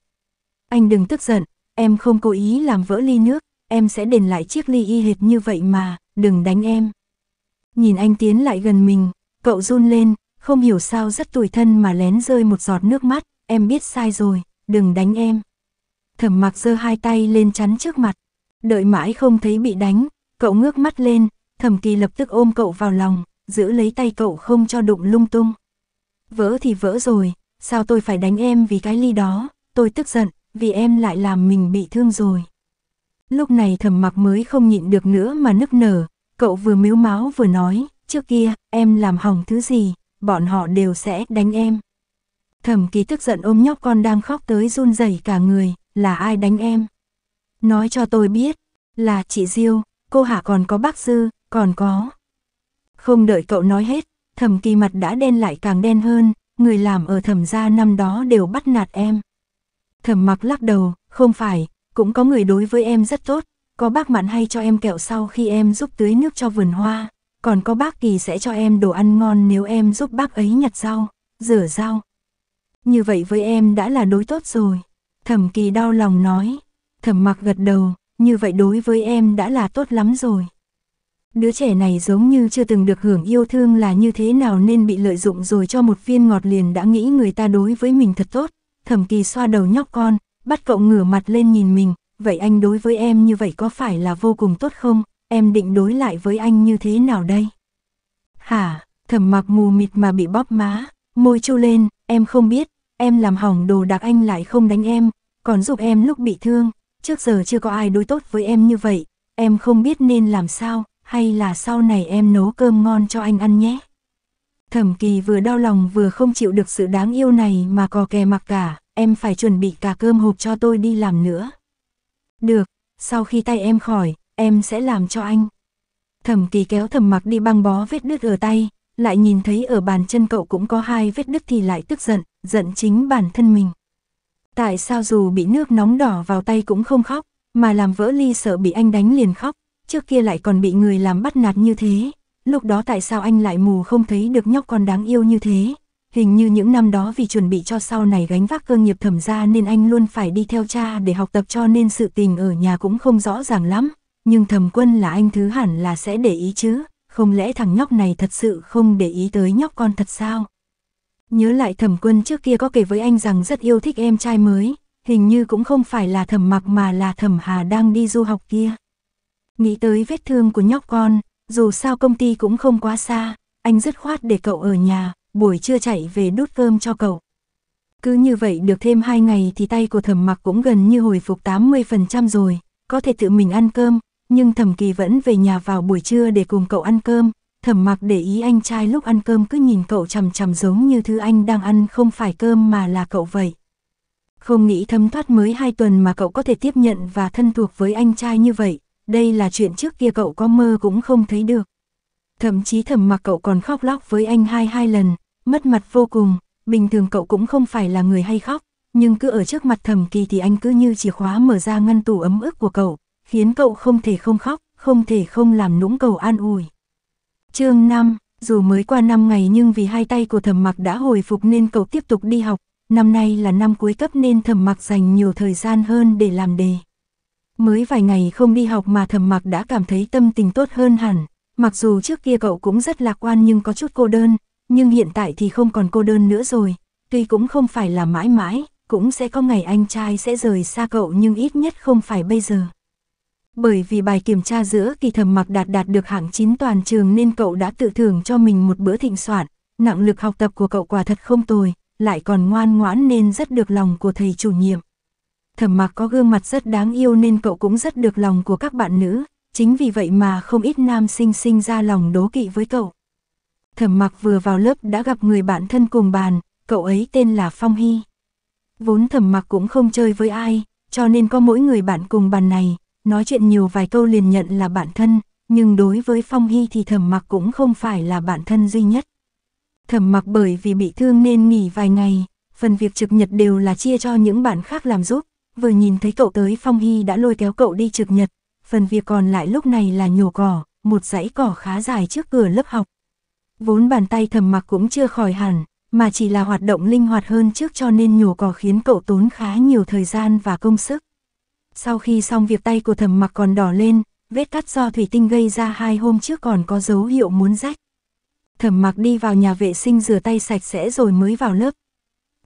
Anh đừng tức giận, em không cố ý làm vỡ ly nước, em sẽ đền lại chiếc ly y hệt như vậy mà, đừng đánh em. Nhìn anh tiến lại gần mình, cậu run lên, không hiểu sao rất tủi thân mà lén rơi một giọt nước mắt, em biết sai rồi, đừng đánh em. Thẩm mặc giơ hai tay lên chắn trước mặt, đợi mãi không thấy bị đánh, cậu ngước mắt lên, thẩm kỳ lập tức ôm cậu vào lòng, giữ lấy tay cậu không cho đụng lung tung. Vỡ thì vỡ rồi, sao tôi phải đánh em vì cái ly đó, tôi tức giận, vì em lại làm mình bị thương rồi. Lúc này thẩm mặc mới không nhịn được nữa mà nức nở, cậu vừa miếu máu vừa nói, trước kia, em làm hỏng thứ gì, bọn họ đều sẽ đánh em. Thẩm Kỳ tức giận ôm nhóc con đang khóc tới run rẩy cả người, là ai đánh em? Nói cho tôi biết, là chị Diêu, cô Hạ còn có bác sư, còn có. Không đợi cậu nói hết, thẩm kỳ mặt đã đen lại càng đen hơn, người làm ở thẩm gia năm đó đều bắt nạt em. Thẩm mặc lắc đầu, không phải, cũng có người đối với em rất tốt, có bác mặn hay cho em kẹo sau khi em giúp tưới nước cho vườn hoa, còn có bác kỳ sẽ cho em đồ ăn ngon nếu em giúp bác ấy nhặt rau, rửa rau, như vậy với em đã là đối tốt rồi. Thẩm kỳ đau lòng nói, thẩm mặc gật đầu, như vậy đối với em đã là tốt lắm rồi. Đứa trẻ này giống như chưa từng được hưởng yêu thương là như thế nào nên bị lợi dụng rồi cho một viên ngọt liền đã nghĩ người ta đối với mình thật tốt. Thẩm kỳ xoa đầu nhóc con, bắt cậu ngửa mặt lên nhìn mình, vậy anh đối với em như vậy có phải là vô cùng tốt không, em định đối lại với anh như thế nào đây? Hả, thẩm mặc mù mịt mà bị bóp má, môi chu lên, em không biết, em làm hỏng đồ đạc anh lại không đánh em, còn giúp em lúc bị thương, trước giờ chưa có ai đối tốt với em như vậy, em không biết nên làm sao, hay là sau này em nấu cơm ngon cho anh ăn nhé. Thẩm kỳ vừa đau lòng vừa không chịu được sự đáng yêu này mà cò kè mặc cả, em phải chuẩn bị cả cơm hộp cho tôi đi làm nữa. Được, sau khi tay em khỏi, em sẽ làm cho anh. Thẩm kỳ kéo thẩm mặc đi băng bó vết đứt ở tay, lại nhìn thấy ở bàn chân cậu cũng có hai vết đứt thì lại tức giận, giận chính bản thân mình. Tại sao dù bị nước nóng đỏ vào tay cũng không khóc, mà làm vỡ ly sợ bị anh đánh liền khóc, trước kia lại còn bị người làm bắt nạt như thế, lúc đó tại sao anh lại mù không thấy được nhóc con đáng yêu như thế. Hình như những năm đó vì chuẩn bị cho sau này gánh vác cơ nghiệp thẩm gia nên anh luôn phải đi theo cha để học tập cho nên sự tình ở nhà cũng không rõ ràng lắm, nhưng thẩm quân là anh thứ hẳn là sẽ để ý chứ, không lẽ thằng nhóc này thật sự không để ý tới nhóc con thật sao? Nhớ lại thẩm quân trước kia có kể với anh rằng rất yêu thích em trai mới, hình như cũng không phải là thẩm mặc mà là thẩm hà đang đi du học kia. Nghĩ tới vết thương của nhóc con, dù sao công ty cũng không quá xa, anh dứt khoát để cậu ở nhà, buổi trưa chạy về đút cơm cho cậu. Cứ như vậy được thêm 2 ngày thì tay của thẩm mặc cũng gần như hồi phục 80% rồi, có thể tự mình ăn cơm, nhưng thẩm kỳ vẫn về nhà vào buổi trưa để cùng cậu ăn cơm. Thẩm mặc để ý anh trai lúc ăn cơm cứ nhìn cậu chằm chằm giống như thứ anh đang ăn không phải cơm mà là cậu vậy. Không nghĩ thấm thoát mới hai tuần mà cậu có thể tiếp nhận và thân thuộc với anh trai như vậy, đây là chuyện trước kia cậu có mơ cũng không thấy được. Thậm chí thẩm mặc cậu còn khóc lóc với anh hai hai lần, mất mặt vô cùng, bình thường cậu cũng không phải là người hay khóc, nhưng cứ ở trước mặt thẩm kỳ thì anh cứ như chìa khóa mở ra ngăn tủ ấm ức của cậu, khiến cậu không thể không khóc, không thể không làm nũng cầu an ủi. chương 5, dù mới qua 5 ngày nhưng vì hai tay của thẩm mặc đã hồi phục nên cậu tiếp tục đi học, năm nay là năm cuối cấp nên thẩm mặc dành nhiều thời gian hơn để làm đề. Mới vài ngày không đi học mà thẩm mặc đã cảm thấy tâm tình tốt hơn hẳn, mặc dù trước kia cậu cũng rất lạc quan nhưng có chút cô đơn, nhưng hiện tại thì không còn cô đơn nữa rồi, tuy cũng không phải là mãi mãi, cũng sẽ có ngày anh trai sẽ rời xa cậu nhưng ít nhất không phải bây giờ. Bởi vì bài kiểm tra giữa kỳ thầm mặc đạt đạt được hạng 9 toàn trường nên cậu đã tự thưởng cho mình một bữa thịnh soạn, nặng lực học tập của cậu quả thật không tồi, lại còn ngoan ngoãn nên rất được lòng của thầy chủ nhiệm. Thẩm mặc có gương mặt rất đáng yêu nên cậu cũng rất được lòng của các bạn nữ, chính vì vậy mà không ít nam sinh sinh ra lòng đố kỵ với cậu. Thẩm mặc vừa vào lớp đã gặp người bạn thân cùng bàn, cậu ấy tên là Phong Hy. Vốn thẩm mặc cũng không chơi với ai, cho nên có mỗi người bạn cùng bàn này, nói chuyện nhiều vài câu liền nhận là bạn thân, nhưng đối với Phong Hy thì thẩm mặc cũng không phải là bạn thân duy nhất. Thẩm mặc bởi vì bị thương nên nghỉ vài ngày, phần việc trực nhật đều là chia cho những bạn khác làm giúp, vừa nhìn thấy cậu tới Phong Hy đã lôi kéo cậu đi trực nhật, phần việc còn lại lúc này là nhổ cỏ, một dãy cỏ khá dài trước cửa lớp học. Vốn bàn tay Thẩm mặc cũng chưa khỏi hẳn, mà chỉ là hoạt động linh hoạt hơn trước cho nên nhổ cỏ khiến cậu tốn khá nhiều thời gian và công sức. Sau khi xong việc tay của thầm mặc còn đỏ lên, vết cắt do thủy tinh gây ra hai hôm trước còn có dấu hiệu muốn rách. Thẩm mặc đi vào nhà vệ sinh rửa tay sạch sẽ rồi mới vào lớp.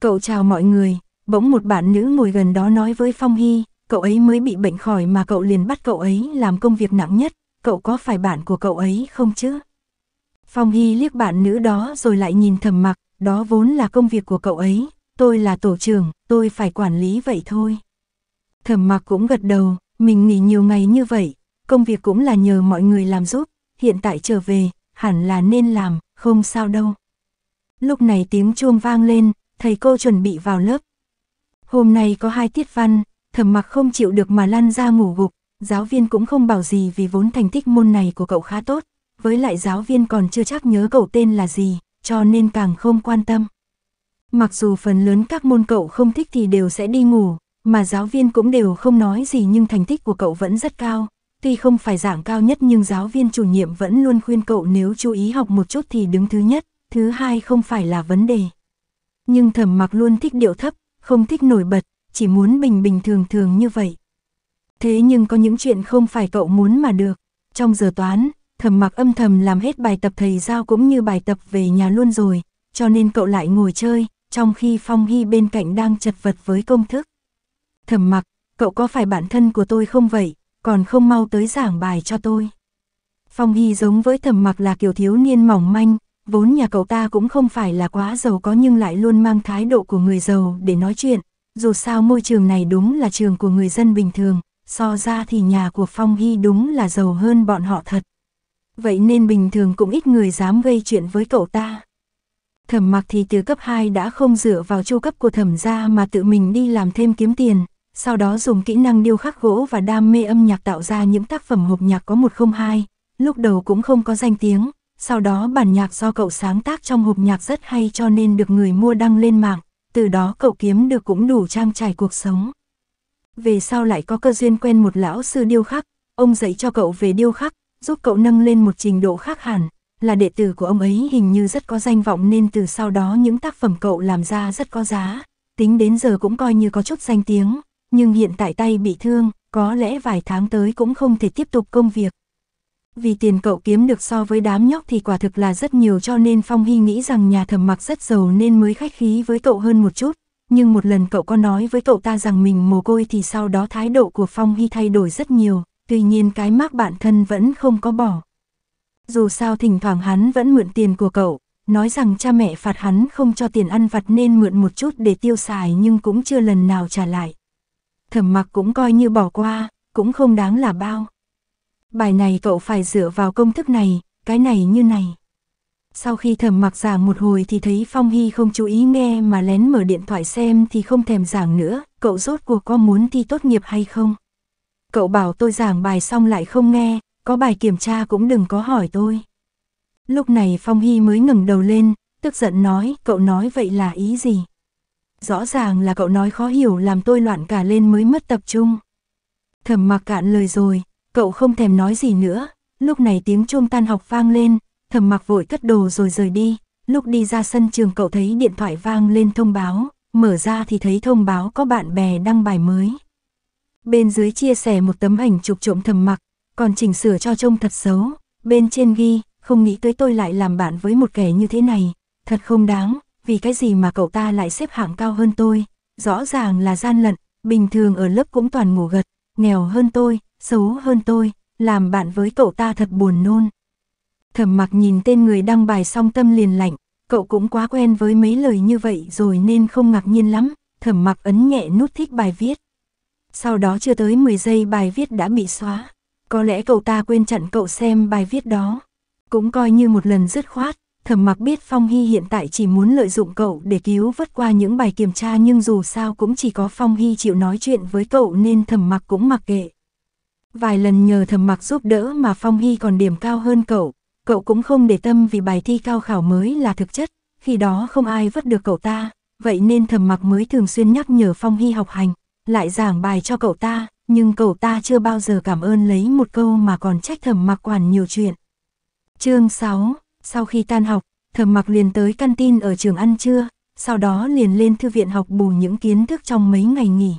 Cậu chào mọi người, bỗng một bạn nữ ngồi gần đó nói với Phong Hy, cậu ấy mới bị bệnh khỏi mà cậu liền bắt cậu ấy làm công việc nặng nhất, cậu có phải bạn của cậu ấy không chứ? Phong Hy liếc bạn nữ đó rồi lại nhìn thầm mặc, đó vốn là công việc của cậu ấy, tôi là tổ trưởng, tôi phải quản lý vậy thôi. Thẩm mặc cũng gật đầu, mình nghỉ nhiều ngày như vậy, công việc cũng là nhờ mọi người làm giúp, hiện tại trở về, hẳn là nên làm, không sao đâu. Lúc này tiếng chuông vang lên, thầy cô chuẩn bị vào lớp. Hôm nay có hai tiết văn, thẩm mặc không chịu được mà lăn ra ngủ gục, giáo viên cũng không bảo gì vì vốn thành tích môn này của cậu khá tốt, với lại giáo viên còn chưa chắc nhớ cậu tên là gì, cho nên càng không quan tâm. Mặc dù phần lớn các môn cậu không thích thì đều sẽ đi ngủ, mà giáo viên cũng đều không nói gì nhưng thành tích của cậu vẫn rất cao. Tuy không phải giảng cao nhất nhưng giáo viên chủ nhiệm vẫn luôn khuyên cậu nếu chú ý học một chút thì đứng thứ nhất, thứ hai không phải là vấn đề. Nhưng thẩm mặc luôn thích điệu thấp, không thích nổi bật, chỉ muốn bình bình thường thường như vậy. Thế nhưng có những chuyện không phải cậu muốn mà được. Trong giờ toán, thầm mặc âm thầm làm hết bài tập thầy giao cũng như bài tập về nhà luôn rồi, cho nên cậu lại ngồi chơi, trong khi Phong Hy bên cạnh đang chật vật với công thức. Thầm mặc, cậu có phải bản thân của tôi không vậy, còn không mau tới giảng bài cho tôi. Phong Hy giống với thầm mặc là kiểu thiếu niên mỏng manh, vốn nhà cậu ta cũng không phải là quá giàu có nhưng lại luôn mang thái độ của người giàu để nói chuyện, dù sao môi trường này đúng là trường của người dân bình thường, so ra thì nhà của Phong Hy đúng là giàu hơn bọn họ thật. Vậy nên bình thường cũng ít người dám gây chuyện với cậu ta. Thẩm mặc thì từ cấp 2 đã không dựa vào chu cấp của thẩm gia mà tự mình đi làm thêm kiếm tiền, sau đó dùng kỹ năng điêu khắc gỗ và đam mê âm nhạc tạo ra những tác phẩm hộp nhạc có một không hai. lúc đầu cũng không có danh tiếng, sau đó bản nhạc do cậu sáng tác trong hộp nhạc rất hay cho nên được người mua đăng lên mạng, từ đó cậu kiếm được cũng đủ trang trải cuộc sống. Về sau lại có cơ duyên quen một lão sư điêu khắc, ông dạy cho cậu về điêu khắc, giúp cậu nâng lên một trình độ khác hẳn, là đệ tử của ông ấy hình như rất có danh vọng nên từ sau đó những tác phẩm cậu làm ra rất có giá, tính đến giờ cũng coi như có chút danh tiếng nhưng hiện tại tay bị thương, có lẽ vài tháng tới cũng không thể tiếp tục công việc. Vì tiền cậu kiếm được so với đám nhóc thì quả thực là rất nhiều cho nên Phong Hy nghĩ rằng nhà thầm mặc rất giàu nên mới khách khí với cậu hơn một chút. Nhưng một lần cậu có nói với cậu ta rằng mình mồ côi thì sau đó thái độ của Phong Hy thay đổi rất nhiều, tuy nhiên cái mác bản thân vẫn không có bỏ. Dù sao thỉnh thoảng hắn vẫn mượn tiền của cậu, nói rằng cha mẹ phạt hắn không cho tiền ăn vặt nên mượn một chút để tiêu xài nhưng cũng chưa lần nào trả lại thẩm mặc cũng coi như bỏ qua, cũng không đáng là bao. Bài này cậu phải dựa vào công thức này, cái này như này. Sau khi thẩm mặc giảng một hồi thì thấy Phong Hy không chú ý nghe mà lén mở điện thoại xem thì không thèm giảng nữa, cậu rốt cuộc có muốn thi tốt nghiệp hay không? Cậu bảo tôi giảng bài xong lại không nghe, có bài kiểm tra cũng đừng có hỏi tôi. Lúc này Phong Hy mới ngẩng đầu lên, tức giận nói, cậu nói vậy là ý gì? rõ ràng là cậu nói khó hiểu làm tôi loạn cả lên mới mất tập trung. Thẩm mặc cạn lời rồi, cậu không thèm nói gì nữa, lúc này tiếng chuông tan học vang lên, thẩm mặc vội cất đồ rồi rời đi, lúc đi ra sân trường cậu thấy điện thoại vang lên thông báo, mở ra thì thấy thông báo có bạn bè đăng bài mới. Bên dưới chia sẻ một tấm ảnh chụp trộm thầm mặc, còn chỉnh sửa cho trông thật xấu, bên trên ghi, không nghĩ tới tôi lại làm bạn với một kẻ như thế này, thật không đáng, vì cái gì mà cậu ta lại xếp hạng cao hơn tôi, rõ ràng là gian lận, bình thường ở lớp cũng toàn ngủ gật, nghèo hơn tôi, xấu hơn tôi, làm bạn với cậu ta thật buồn nôn. Thẩm mặc nhìn tên người đăng bài song tâm liền lạnh, cậu cũng quá quen với mấy lời như vậy rồi nên không ngạc nhiên lắm, thẩm mặc ấn nhẹ nút thích bài viết. Sau đó chưa tới 10 giây bài viết đã bị xóa, có lẽ cậu ta quên chặn cậu xem bài viết đó. Cũng coi như một lần dứt khoát, Thẩm mặc biết Phong Hy hiện tại chỉ muốn lợi dụng cậu để cứu vớt qua những bài kiểm tra nhưng dù sao cũng chỉ có Phong Hy chịu nói chuyện với cậu nên Thẩm mặc cũng mặc kệ. Vài lần nhờ Thẩm mặc giúp đỡ mà Phong Hy còn điểm cao hơn cậu, cậu cũng không để tâm vì bài thi cao khảo mới là thực chất, khi đó không ai vớt được cậu ta, vậy nên Thẩm mặc mới thường xuyên nhắc nhở Phong Hy học hành, lại giảng bài cho cậu ta, nhưng cậu ta chưa bao giờ cảm ơn lấy một câu mà còn trách Thẩm mặc quản nhiều chuyện. Chương 6 sau khi tan học, thầm mặc liền tới căn tin ở trường ăn trưa, sau đó liền lên thư viện học bù những kiến thức trong mấy ngày nghỉ.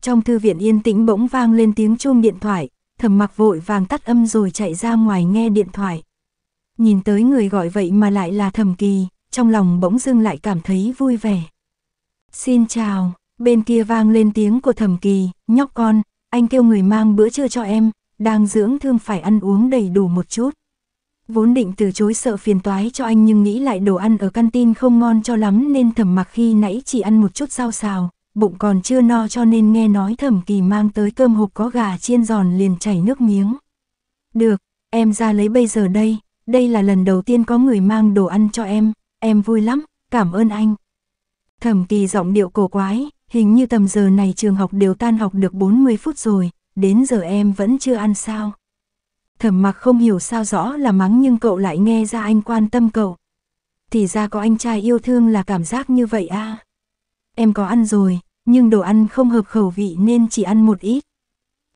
Trong thư viện yên tĩnh bỗng vang lên tiếng chuông điện thoại, thầm mặc vội vàng tắt âm rồi chạy ra ngoài nghe điện thoại. Nhìn tới người gọi vậy mà lại là thầm kỳ, trong lòng bỗng dưng lại cảm thấy vui vẻ. Xin chào, bên kia vang lên tiếng của thầm kỳ, nhóc con, anh kêu người mang bữa trưa cho em, đang dưỡng thương phải ăn uống đầy đủ một chút vốn định từ chối sợ phiền toái cho anh nhưng nghĩ lại đồ ăn ở canteen không ngon cho lắm nên thẩm mặc khi nãy chỉ ăn một chút rau xào, bụng còn chưa no cho nên nghe nói thẩm kỳ mang tới cơm hộp có gà chiên giòn liền chảy nước miếng. Được, em ra lấy bây giờ đây, đây là lần đầu tiên có người mang đồ ăn cho em, em vui lắm, cảm ơn anh. Thẩm kỳ giọng điệu cổ quái, hình như tầm giờ này trường học đều tan học được 40 phút rồi, đến giờ em vẫn chưa ăn sao. Thẩm mặc không hiểu sao rõ là mắng nhưng cậu lại nghe ra anh quan tâm cậu. Thì ra có anh trai yêu thương là cảm giác như vậy à. Em có ăn rồi, nhưng đồ ăn không hợp khẩu vị nên chỉ ăn một ít.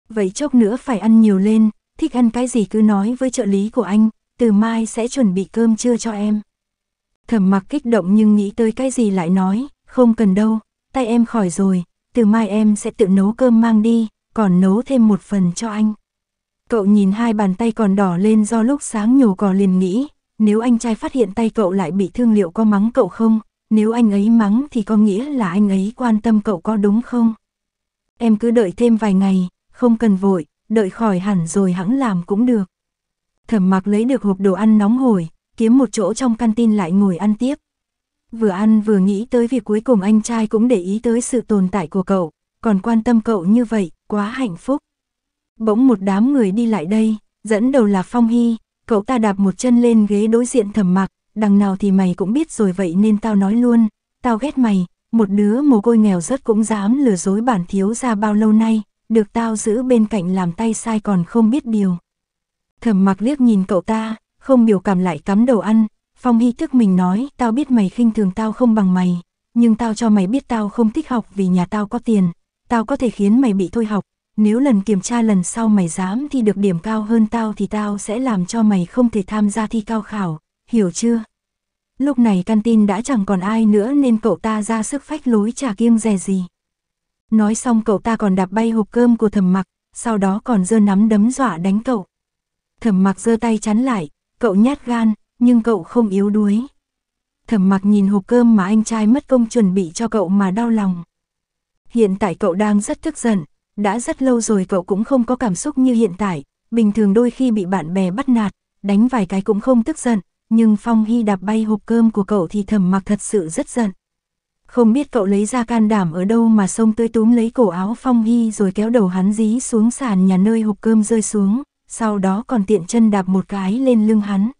Vậy chốc nữa phải ăn nhiều lên, thích ăn cái gì cứ nói với trợ lý của anh, từ mai sẽ chuẩn bị cơm trưa cho em. Thẩm mặc kích động nhưng nghĩ tới cái gì lại nói, không cần đâu, tay em khỏi rồi, từ mai em sẽ tự nấu cơm mang đi, còn nấu thêm một phần cho anh. Cậu nhìn hai bàn tay còn đỏ lên do lúc sáng nhổ cỏ liền nghĩ, nếu anh trai phát hiện tay cậu lại bị thương liệu có mắng cậu không, nếu anh ấy mắng thì có nghĩa là anh ấy quan tâm cậu có đúng không? Em cứ đợi thêm vài ngày, không cần vội, đợi khỏi hẳn rồi hãng làm cũng được. Thẩm mặc lấy được hộp đồ ăn nóng hổi, kiếm một chỗ trong căn tin lại ngồi ăn tiếp. Vừa ăn vừa nghĩ tới việc cuối cùng anh trai cũng để ý tới sự tồn tại của cậu, còn quan tâm cậu như vậy, quá hạnh phúc. Bỗng một đám người đi lại đây, dẫn đầu là Phong Hy, cậu ta đạp một chân lên ghế đối diện thầm mặc, đằng nào thì mày cũng biết rồi vậy nên tao nói luôn, tao ghét mày, một đứa mồ côi nghèo rất cũng dám lừa dối bản thiếu ra bao lâu nay, được tao giữ bên cạnh làm tay sai còn không biết điều. Thầm mặc liếc nhìn cậu ta, không biểu cảm lại cắm đầu ăn, Phong Hy thức mình nói, tao biết mày khinh thường tao không bằng mày, nhưng tao cho mày biết tao không thích học vì nhà tao có tiền, tao có thể khiến mày bị thôi học, nếu lần kiểm tra lần sau mày dám thi được điểm cao hơn tao thì tao sẽ làm cho mày không thể tham gia thi cao khảo, hiểu chưa? Lúc này căn tin đã chẳng còn ai nữa nên cậu ta ra sức phách lối trả kiêng dè gì. Nói xong cậu ta còn đạp bay hộp cơm của thẩm mặc, sau đó còn giơ nắm đấm dọa đánh cậu. Thẩm mặc giơ tay chắn lại, cậu nhát gan, nhưng cậu không yếu đuối. Thẩm mặc nhìn hộp cơm mà anh trai mất công chuẩn bị cho cậu mà đau lòng. Hiện tại cậu đang rất tức giận, đã rất lâu rồi cậu cũng không có cảm xúc như hiện tại, bình thường đôi khi bị bạn bè bắt nạt, đánh vài cái cũng không tức giận, nhưng Phong Hy đạp bay hộp cơm của cậu thì thầm mặc thật sự rất giận. Không biết cậu lấy ra can đảm ở đâu mà xông tới túm lấy cổ áo Phong Hy rồi kéo đầu hắn dí xuống sàn nhà nơi hộp cơm rơi xuống, sau đó còn tiện chân đạp một cái lên lưng hắn.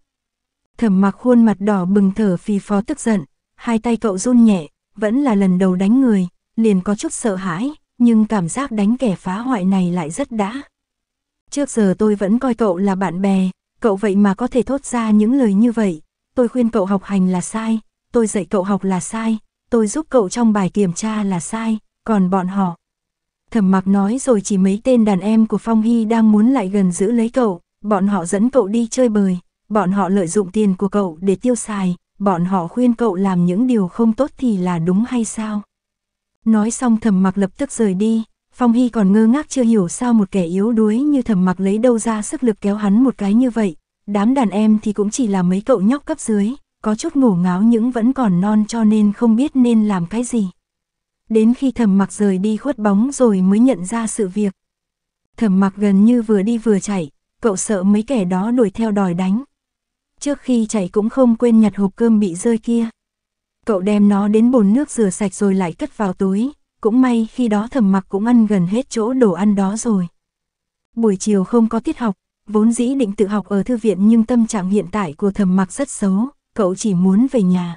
thầm mặc khuôn mặt đỏ bừng thở phì phó tức giận, hai tay cậu run nhẹ, vẫn là lần đầu đánh người, liền có chút sợ hãi, nhưng cảm giác đánh kẻ phá hoại này lại rất đã. Trước giờ tôi vẫn coi cậu là bạn bè, cậu vậy mà có thể thốt ra những lời như vậy. Tôi khuyên cậu học hành là sai, tôi dạy cậu học là sai, tôi giúp cậu trong bài kiểm tra là sai, còn bọn họ. Thẩm mặc nói rồi chỉ mấy tên đàn em của Phong Hy đang muốn lại gần giữ lấy cậu, bọn họ dẫn cậu đi chơi bời, bọn họ lợi dụng tiền của cậu để tiêu xài, bọn họ khuyên cậu làm những điều không tốt thì là đúng hay sao? Nói xong thẩm mặc lập tức rời đi, Phong Hy còn ngơ ngác chưa hiểu sao một kẻ yếu đuối như thẩm mặc lấy đâu ra sức lực kéo hắn một cái như vậy. Đám đàn em thì cũng chỉ là mấy cậu nhóc cấp dưới, có chút ngủ ngáo nhưng vẫn còn non cho nên không biết nên làm cái gì. Đến khi thẩm mặc rời đi khuất bóng rồi mới nhận ra sự việc. thẩm mặc gần như vừa đi vừa chạy, cậu sợ mấy kẻ đó đuổi theo đòi đánh. Trước khi chạy cũng không quên nhặt hộp cơm bị rơi kia. Cậu đem nó đến bồn nước rửa sạch rồi lại cất vào túi, cũng may khi đó thầm mặc cũng ăn gần hết chỗ đồ ăn đó rồi. Buổi chiều không có tiết học, vốn dĩ định tự học ở thư viện nhưng tâm trạng hiện tại của thầm mặc rất xấu, cậu chỉ muốn về nhà.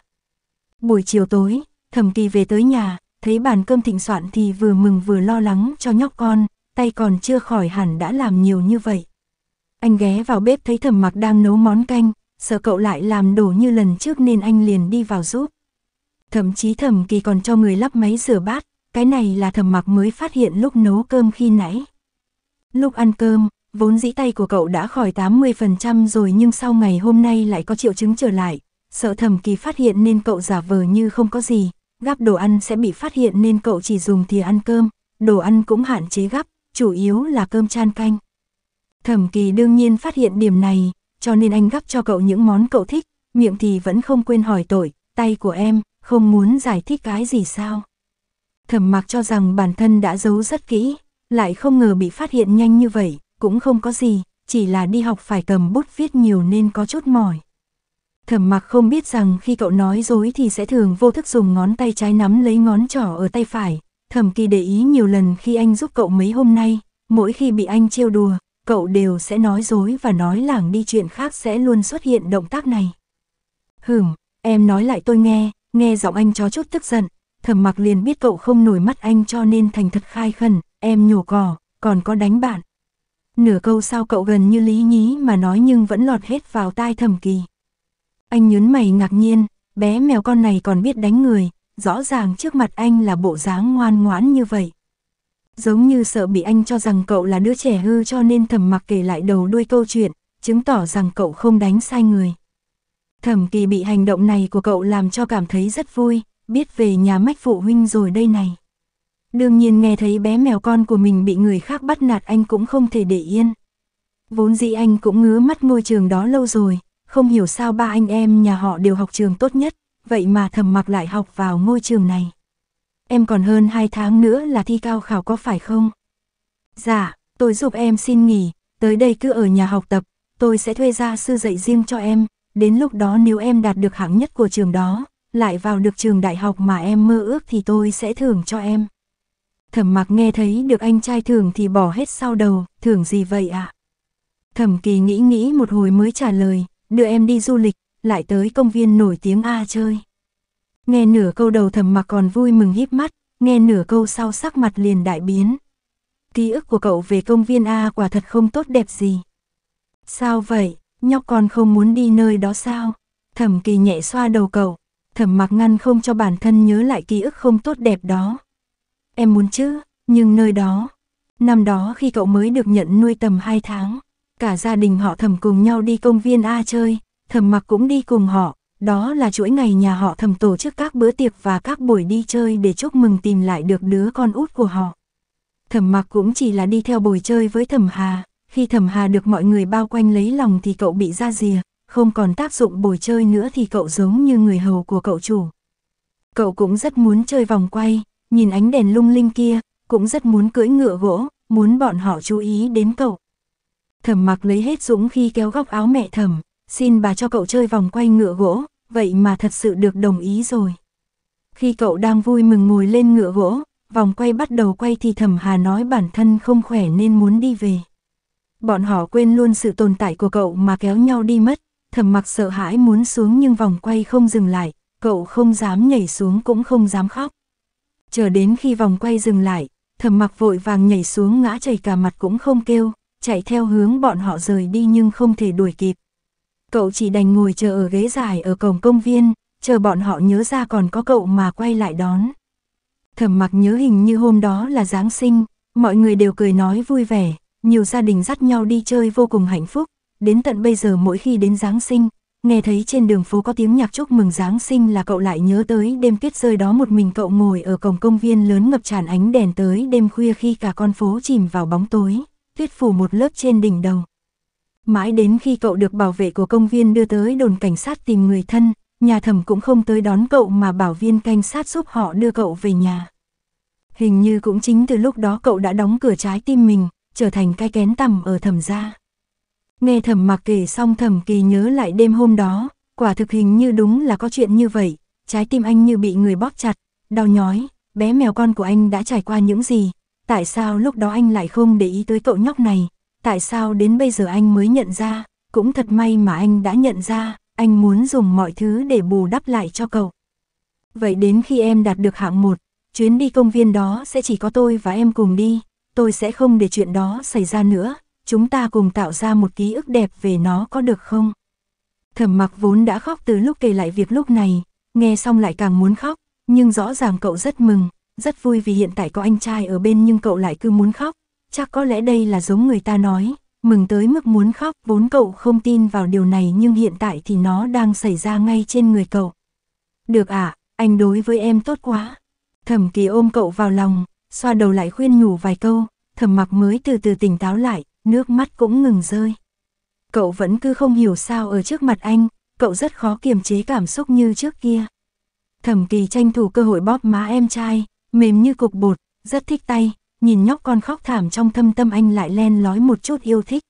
Buổi chiều tối, thầm kỳ về tới nhà, thấy bàn cơm thịnh soạn thì vừa mừng vừa lo lắng cho nhóc con, tay còn chưa khỏi hẳn đã làm nhiều như vậy. Anh ghé vào bếp thấy thầm mặc đang nấu món canh, sợ cậu lại làm đổ như lần trước nên anh liền đi vào giúp. Thậm chí thẩm kỳ còn cho người lắp máy rửa bát, cái này là thẩm mặc mới phát hiện lúc nấu cơm khi nãy. Lúc ăn cơm, vốn dĩ tay của cậu đã khỏi 80% rồi nhưng sau ngày hôm nay lại có triệu chứng trở lại. Sợ thẩm kỳ phát hiện nên cậu giả vờ như không có gì, gắp đồ ăn sẽ bị phát hiện nên cậu chỉ dùng thìa ăn cơm, đồ ăn cũng hạn chế gắp, chủ yếu là cơm chan canh. Thẩm kỳ đương nhiên phát hiện điểm này, cho nên anh gắp cho cậu những món cậu thích, miệng thì vẫn không quên hỏi tội, tay của em, không muốn giải thích cái gì sao. Thẩm mặc cho rằng bản thân đã giấu rất kỹ, lại không ngờ bị phát hiện nhanh như vậy, cũng không có gì, chỉ là đi học phải cầm bút viết nhiều nên có chút mỏi. Thẩm mặc không biết rằng khi cậu nói dối thì sẽ thường vô thức dùng ngón tay trái nắm lấy ngón trỏ ở tay phải. Thẩm kỳ để ý nhiều lần khi anh giúp cậu mấy hôm nay, mỗi khi bị anh trêu đùa, cậu đều sẽ nói dối và nói lảng đi chuyện khác sẽ luôn xuất hiện động tác này. Hửm, em nói lại tôi nghe, Nghe giọng anh cho chút tức giận, thẩm mặc liền biết cậu không nổi mắt anh cho nên thành thật khai khẩn, em nhổ cỏ, còn có đánh bạn. Nửa câu sau cậu gần như lý nhí mà nói nhưng vẫn lọt hết vào tai thẩm kỳ. Anh nhớn mày ngạc nhiên, bé mèo con này còn biết đánh người, rõ ràng trước mặt anh là bộ dáng ngoan ngoãn như vậy. Giống như sợ bị anh cho rằng cậu là đứa trẻ hư cho nên thầm mặc kể lại đầu đuôi câu chuyện, chứng tỏ rằng cậu không đánh sai người. Thẩm kỳ bị hành động này của cậu làm cho cảm thấy rất vui, biết về nhà mách phụ huynh rồi đây này. Đương nhiên nghe thấy bé mèo con của mình bị người khác bắt nạt anh cũng không thể để yên. Vốn dĩ anh cũng ngứa mắt ngôi trường đó lâu rồi, không hiểu sao ba anh em nhà họ đều học trường tốt nhất, vậy mà thầm mặc lại học vào ngôi trường này. Em còn hơn 2 tháng nữa là thi cao khảo có phải không? Dạ, tôi giúp em xin nghỉ, tới đây cứ ở nhà học tập, tôi sẽ thuê gia sư dạy riêng cho em, đến lúc đó nếu em đạt được hạng nhất của trường đó, lại vào được trường đại học mà em mơ ước thì tôi sẽ thưởng cho em. Thẩm mặc nghe thấy được anh trai thưởng thì bỏ hết sau đầu, thưởng gì vậy ạ? À? Thẩm kỳ nghĩ nghĩ một hồi mới trả lời, đưa em đi du lịch, lại tới công viên nổi tiếng A chơi. Nghe nửa câu đầu thẩm mặc còn vui mừng híp mắt, nghe nửa câu sau sắc mặt liền đại biến. Ký ức của cậu về công viên A quả thật không tốt đẹp gì. Sao vậy? Nhóc con không muốn đi nơi đó sao? Thẩm kỳ nhẹ xoa đầu cậu. Thẩm mặc ngăn không cho bản thân nhớ lại ký ức không tốt đẹp đó. Em muốn chứ, nhưng nơi đó. Năm đó khi cậu mới được nhận nuôi tầm 2 tháng, cả gia đình họ thẩm cùng nhau đi công viên A chơi, thẩm mặc cũng đi cùng họ. Đó là chuỗi ngày nhà họ thẩm tổ chức các bữa tiệc và các buổi đi chơi để chúc mừng tìm lại được đứa con út của họ. Thẩm mặc cũng chỉ là đi theo bồi chơi với thẩm hà, khi thẩm hà được mọi người bao quanh lấy lòng thì cậu bị ra rìa, không còn tác dụng bồi chơi nữa thì cậu giống như người hầu của cậu chủ. Cậu cũng rất muốn chơi vòng quay, nhìn ánh đèn lung linh kia, cũng rất muốn cưỡi ngựa gỗ, muốn bọn họ chú ý đến cậu. Thẩm mặc lấy hết dũng khi kéo góc áo mẹ thẩm, xin bà cho cậu chơi vòng quay ngựa gỗ, vậy mà thật sự được đồng ý rồi. Khi cậu đang vui mừng ngồi lên ngựa gỗ, vòng quay bắt đầu quay thì thẩm hà nói bản thân không khỏe nên muốn đi về. Bọn họ quên luôn sự tồn tại của cậu mà kéo nhau đi mất, thầm mặc sợ hãi muốn xuống nhưng vòng quay không dừng lại, cậu không dám nhảy xuống cũng không dám khóc. Chờ đến khi vòng quay dừng lại, thầm mặc vội vàng nhảy xuống ngã chảy cả mặt cũng không kêu, chạy theo hướng bọn họ rời đi nhưng không thể đuổi kịp. Cậu chỉ đành ngồi chờ ở ghế dài ở cổng công viên, chờ bọn họ nhớ ra còn có cậu mà quay lại đón. thầm mặc nhớ hình như hôm đó là Giáng sinh, mọi người đều cười nói vui vẻ, nhiều gia đình dắt nhau đi chơi vô cùng hạnh phúc, đến tận bây giờ mỗi khi đến Giáng sinh, nghe thấy trên đường phố có tiếng nhạc chúc mừng Giáng sinh là cậu lại nhớ tới đêm tuyết rơi đó một mình cậu ngồi ở cổng công viên lớn ngập tràn ánh đèn tới đêm khuya khi cả con phố chìm vào bóng tối, tuyết phủ một lớp trên đỉnh đầu. Mãi đến khi cậu được bảo vệ của công viên đưa tới đồn cảnh sát tìm người thân, nhà thẩm cũng không tới đón cậu mà bảo viên canh sát giúp họ đưa cậu về nhà. Hình như cũng chính từ lúc đó cậu đã đóng cửa trái tim mình, trở thành cái kén tầm ở thẩm gia. Nghe thẩm mặc kể xong thẩm kỳ nhớ lại đêm hôm đó, quả thực hình như đúng là có chuyện như vậy, trái tim anh như bị người bóp chặt, đau nhói, bé mèo con của anh đã trải qua những gì, tại sao lúc đó anh lại không để ý tới cậu nhóc này, tại sao đến bây giờ anh mới nhận ra, cũng thật may mà anh đã nhận ra, anh muốn dùng mọi thứ để bù đắp lại cho cậu. Vậy đến khi em đạt được hạng một, chuyến đi công viên đó sẽ chỉ có tôi và em cùng đi, tôi sẽ không để chuyện đó xảy ra nữa, chúng ta cùng tạo ra một ký ức đẹp về nó có được không? Thẩm mặc vốn đã khóc từ lúc kể lại việc lúc này, nghe xong lại càng muốn khóc, nhưng rõ ràng cậu rất mừng, rất vui vì hiện tại có anh trai ở bên nhưng cậu lại cứ muốn khóc, chắc có lẽ đây là giống người ta nói, mừng tới mức muốn khóc, vốn cậu không tin vào điều này nhưng hiện tại thì nó đang xảy ra ngay trên người cậu. Được ạ, à, anh đối với em tốt quá. Thẩm kỳ ôm cậu vào lòng, xoa đầu lại khuyên nhủ vài câu, thầm mặc mới từ từ tỉnh táo lại, nước mắt cũng ngừng rơi. Cậu vẫn cứ không hiểu sao ở trước mặt anh, cậu rất khó kiềm chế cảm xúc như trước kia. Thẩm kỳ tranh thủ cơ hội bóp má em trai, mềm như cục bột, rất thích tay, nhìn nhóc con khóc thảm trong thâm tâm anh lại len lói một chút yêu thích.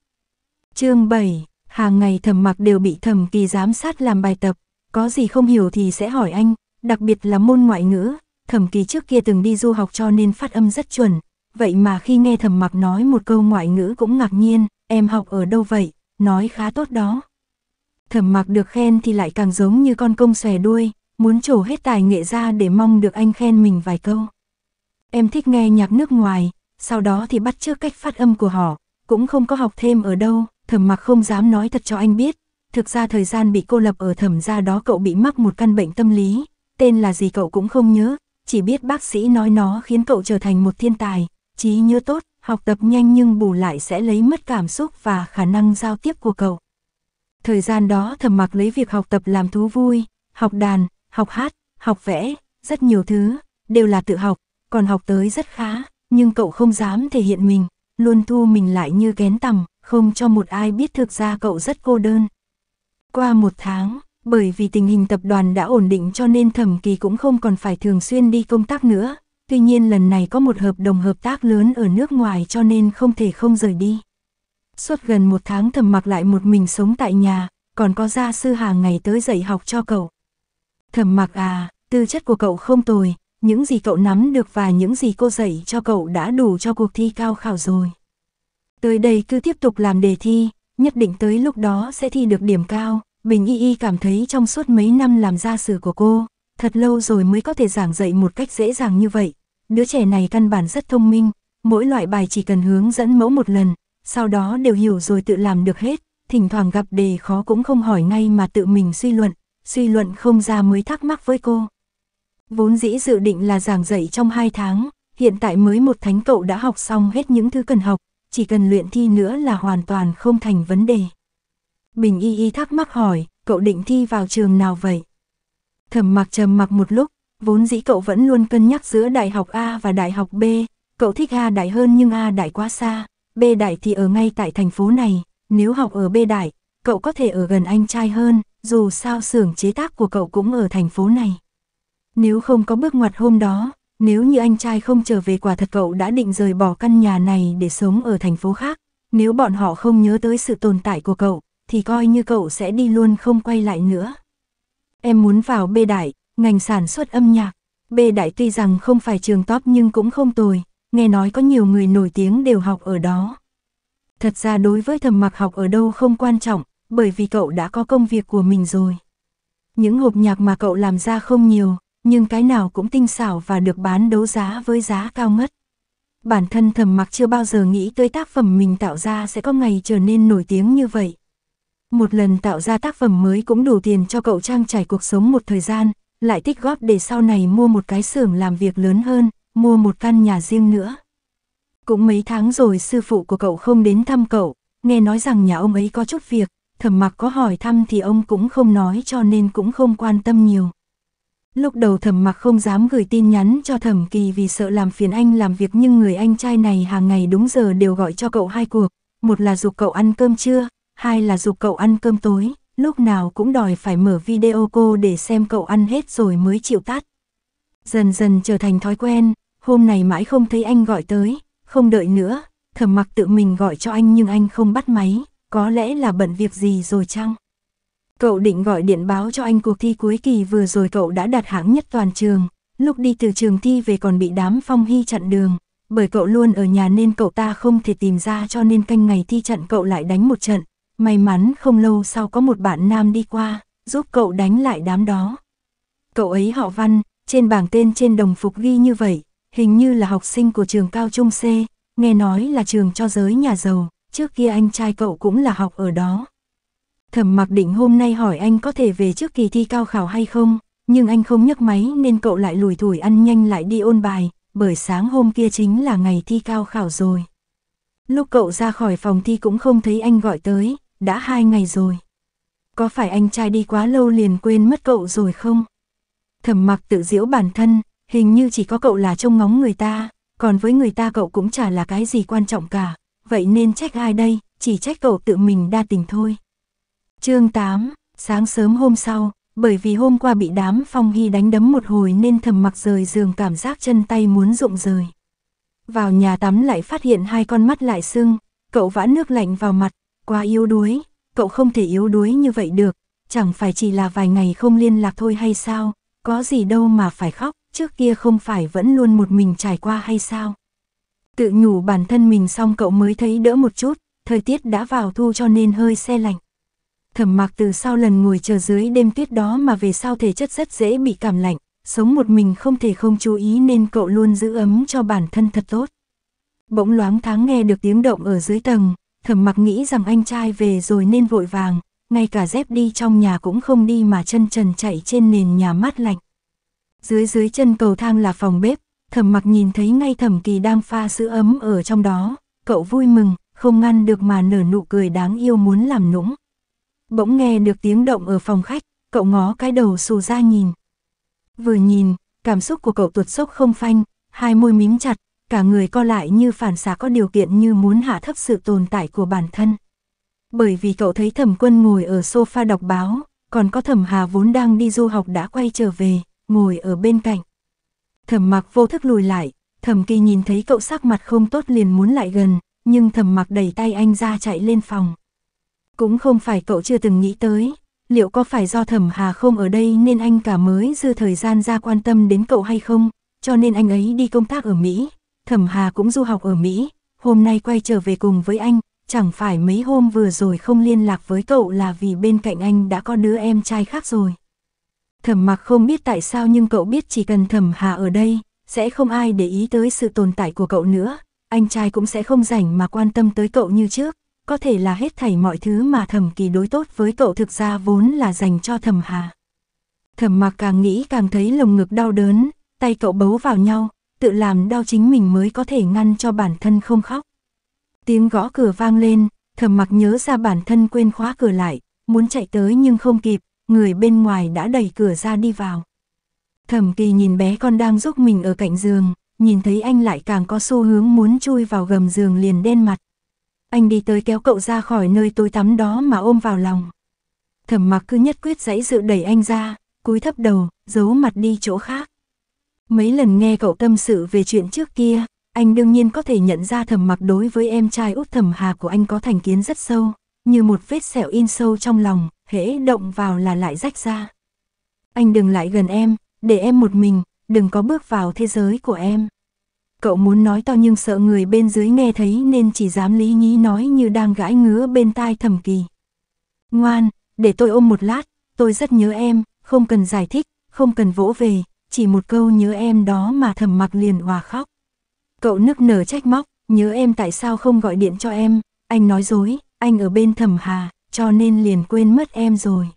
chương 7, hàng ngày thầm mặc đều bị thẩm kỳ giám sát làm bài tập, có gì không hiểu thì sẽ hỏi anh, đặc biệt là môn ngoại ngữ, thẩm kỳ trước kia từng đi du học cho nên phát âm rất chuẩn, vậy mà khi nghe thẩm mặc nói một câu ngoại ngữ cũng ngạc nhiên, em học ở đâu vậy, nói khá tốt đó. Thẩm mặc được khen thì lại càng giống như con công xòe đuôi, muốn trổ hết tài nghệ ra để mong được anh khen mình vài câu. Em thích nghe nhạc nước ngoài, sau đó thì bắt chước cách phát âm của họ, cũng không có học thêm ở đâu, thẩm mặc không dám nói thật cho anh biết. Thực ra thời gian bị cô lập ở thẩm gia đó cậu bị mắc một căn bệnh tâm lý, tên là gì cậu cũng không nhớ, chỉ biết bác sĩ nói nó khiến cậu trở thành một thiên tài, trí nhớ tốt, học tập nhanh nhưng bù lại sẽ lấy mất cảm xúc và khả năng giao tiếp của cậu. Thời gian đó thầm mặc lấy việc học tập làm thú vui, học đàn, học hát, học vẽ, rất nhiều thứ, đều là tự học, còn học tới rất khá, nhưng cậu không dám thể hiện mình, luôn thu mình lại như kén tầm, không cho một ai biết thực ra cậu rất cô đơn. Qua một tháng, bởi vì tình hình tập đoàn đã ổn định cho nên thẩm kỳ cũng không còn phải thường xuyên đi công tác nữa, tuy nhiên lần này có một hợp đồng hợp tác lớn ở nước ngoài cho nên không thể không rời đi. Suốt gần một tháng thẩm mặc lại một mình sống tại nhà, còn có gia sư hàng ngày tới dạy học cho cậu. thẩm mặc à, tư chất của cậu không tồi, những gì cậu nắm được và những gì cô dạy cho cậu đã đủ cho cuộc thi cao khảo rồi. Tới đây cứ tiếp tục làm đề thi, nhất định tới lúc đó sẽ thi được điểm cao, Bình y y cảm thấy trong suốt mấy năm làm gia sư của cô, thật lâu rồi mới có thể giảng dạy một cách dễ dàng như vậy. Đứa trẻ này căn bản rất thông minh, mỗi loại bài chỉ cần hướng dẫn mẫu một lần, sau đó đều hiểu rồi tự làm được hết, thỉnh thoảng gặp đề khó cũng không hỏi ngay mà tự mình suy luận, suy luận không ra mới thắc mắc với cô. Vốn dĩ dự định là giảng dạy trong 2 tháng, hiện tại mới một thánh cậu đã học xong hết những thứ cần học, chỉ cần luyện thi nữa là hoàn toàn không thành vấn đề. Bình y y thắc mắc hỏi, cậu định thi vào trường nào vậy? Thẩm mặc trầm mặc một lúc, vốn dĩ cậu vẫn luôn cân nhắc giữa đại học A và đại học B, cậu thích A đại hơn nhưng A đại quá xa, B đại thì ở ngay tại thành phố này, nếu học ở B đại, cậu có thể ở gần anh trai hơn, dù sao xưởng chế tác của cậu cũng ở thành phố này. Nếu không có bước ngoặt hôm đó, nếu như anh trai không trở về quả thật cậu đã định rời bỏ căn nhà này để sống ở thành phố khác, nếu bọn họ không nhớ tới sự tồn tại của cậu, thì coi như cậu sẽ đi luôn không quay lại nữa. Em muốn vào bê đại, ngành sản xuất âm nhạc. Bê đại tuy rằng không phải trường top nhưng cũng không tồi, nghe nói có nhiều người nổi tiếng đều học ở đó. Thật ra đối với thầm mặc học ở đâu không quan trọng, bởi vì cậu đã có công việc của mình rồi. Những hộp nhạc mà cậu làm ra không nhiều, nhưng cái nào cũng tinh xảo và được bán đấu giá với giá cao ngất. Bản thân thầm mặc chưa bao giờ nghĩ tới tác phẩm mình tạo ra sẽ có ngày trở nên nổi tiếng như vậy. Một lần tạo ra tác phẩm mới cũng đủ tiền cho cậu trang trải cuộc sống một thời gian, lại tích góp để sau này mua một cái xưởng làm việc lớn hơn, mua một căn nhà riêng nữa. Cũng mấy tháng rồi sư phụ của cậu không đến thăm cậu, nghe nói rằng nhà ông ấy có chút việc, thẩm mặc có hỏi thăm thì ông cũng không nói cho nên cũng không quan tâm nhiều. Lúc đầu thẩm mặc không dám gửi tin nhắn cho thẩm kỳ vì sợ làm phiền anh làm việc nhưng người anh trai này hàng ngày đúng giờ đều gọi cho cậu hai cuộc. Một là dục cậu ăn cơm trưa, hai là dục cậu ăn cơm tối, lúc nào cũng đòi phải mở video cô để xem cậu ăn hết rồi mới chịu tắt. Dần dần trở thành thói quen, hôm này mãi không thấy anh gọi tới, không đợi nữa, thầm mặc tự mình gọi cho anh nhưng anh không bắt máy, có lẽ là bận việc gì rồi chăng? Cậu định gọi điện báo cho anh cuộc thi cuối kỳ vừa rồi cậu đã đạt hạng nhất toàn trường, lúc đi từ trường thi về còn bị đám phong hy chặn đường, bởi cậu luôn ở nhà nên cậu ta không thể tìm ra cho nên canh ngày thi chặn cậu lại đánh một trận, May mắn không lâu sau có một bạn nam đi qua, giúp cậu đánh lại đám đó. Cậu ấy họ Văn, trên bảng tên trên đồng phục ghi như vậy, hình như là học sinh của trường cao trung C, nghe nói là trường cho giới nhà giàu, trước kia anh trai cậu cũng là học ở đó. Thẩm mặc định hôm nay hỏi anh có thể về trước kỳ thi cao khảo hay không, nhưng anh không nhấc máy nên cậu lại lùi thủi ăn nhanh lại đi ôn bài, bởi sáng hôm kia chính là ngày thi cao khảo rồi. Lúc cậu ra khỏi phòng thi cũng không thấy anh gọi tới, đã hai ngày rồi. Có phải anh trai đi quá lâu liền quên mất cậu rồi không? Thẩm mặc tự diễu bản thân, hình như chỉ có cậu là trông ngóng người ta, còn với người ta cậu cũng chả là cái gì quan trọng cả, vậy nên trách ai đây, chỉ trách cậu tự mình đa tình thôi. chương 8, sáng sớm hôm sau, bởi vì hôm qua bị đám phong hy đánh đấm một hồi nên thầm mặc rời giường cảm giác chân tay muốn rụng rời. Vào nhà tắm lại phát hiện hai con mắt lại sưng, cậu vã nước lạnh vào mặt, quá yếu đuối, cậu không thể yếu đuối như vậy được, chẳng phải chỉ là vài ngày không liên lạc thôi hay sao, có gì đâu mà phải khóc, trước kia không phải vẫn luôn một mình trải qua hay sao. Tự nhủ bản thân mình xong cậu mới thấy đỡ một chút, thời tiết đã vào thu cho nên hơi xe lạnh. Thẩm Mặc từ sau lần ngồi chờ dưới đêm tuyết đó mà về sau thể chất rất dễ bị cảm lạnh, sống một mình không thể không chú ý nên cậu luôn giữ ấm cho bản thân thật tốt. Bỗng loáng tháng nghe được tiếng động ở dưới tầng, Thẩm mặc nghĩ rằng anh trai về rồi nên vội vàng, ngay cả dép đi trong nhà cũng không đi mà chân trần chạy trên nền nhà mát lạnh. Dưới dưới chân cầu thang là phòng bếp, Thẩm mặc nhìn thấy ngay thẩm kỳ đang pha sữa ấm ở trong đó, cậu vui mừng, không ngăn được mà nở nụ cười đáng yêu muốn làm nũng. Bỗng nghe được tiếng động ở phòng khách, cậu ngó cái đầu xù ra nhìn. Vừa nhìn, cảm xúc của cậu tuột sốc không phanh, hai môi mím chặt, cả người co lại như phản xạ có điều kiện như muốn hạ thấp sự tồn tại của bản thân. Bởi vì cậu thấy thẩm quân ngồi ở sofa đọc báo, còn có thẩm hà vốn đang đi du học đã quay trở về, ngồi ở bên cạnh. Thẩm mặc vô thức lùi lại, thẩm kỳ nhìn thấy cậu sắc mặt không tốt liền muốn lại gần, nhưng thẩm mặc đẩy tay anh ra chạy lên phòng. Cũng không phải cậu chưa từng nghĩ tới, liệu có phải do thẩm hà không ở đây nên anh cả mới dư thời gian ra quan tâm đến cậu hay không, cho nên anh ấy đi công tác ở Mỹ, Thẩm Hà cũng du học ở Mỹ, hôm nay quay trở về cùng với anh, chẳng phải mấy hôm vừa rồi không liên lạc với cậu là vì bên cạnh anh đã có đứa em trai khác rồi. Thẩm mặc không biết tại sao nhưng cậu biết chỉ cần thẩm hà ở đây, sẽ không ai để ý tới sự tồn tại của cậu nữa, anh trai cũng sẽ không rảnh mà quan tâm tới cậu như trước, có thể là hết thảy mọi thứ mà thẩm kỳ đối tốt với cậu thực ra vốn là dành cho thẩm hà. Thẩm mặc càng nghĩ càng thấy lồng ngực đau đớn, tay cậu bấu vào nhau, tự làm đau chính mình mới có thể ngăn cho bản thân không khóc. Tiếng gõ cửa vang lên, thầm mặc nhớ ra bản thân quên khóa cửa lại, muốn chạy tới nhưng không kịp, người bên ngoài đã đẩy cửa ra đi vào. thầm kỳ nhìn bé con đang giúp mình ở cạnh giường, nhìn thấy anh lại càng có xu hướng muốn chui vào gầm giường liền đen mặt. Anh đi tới kéo cậu ra khỏi nơi tối tắm đó mà ôm vào lòng. Thẩm mặc cứ nhất quyết dãy dự đẩy anh ra, cúi thấp đầu, giấu mặt đi chỗ khác. Mấy lần nghe cậu tâm sự về chuyện trước kia, anh đương nhiên có thể nhận ra thầm mặc đối với em trai út thầm hà của anh có thành kiến rất sâu, như một vết sẹo in sâu trong lòng, hễ động vào là lại rách ra. Anh đừng lại gần em, để em một mình, đừng có bước vào thế giới của em. Cậu muốn nói to nhưng sợ người bên dưới nghe thấy nên chỉ dám lý nhí nói như đang gãi ngứa bên tai thầm kỳ. Ngoan, để tôi ôm một lát, tôi rất nhớ em, không cần giải thích, không cần vỗ về, chỉ một câu nhớ em đó mà thầm mặc liền hòa khóc. Cậu nức nở trách móc, nhớ em tại sao không gọi điện cho em, anh nói dối, anh ở bên thầm hà, cho nên liền quên mất em rồi.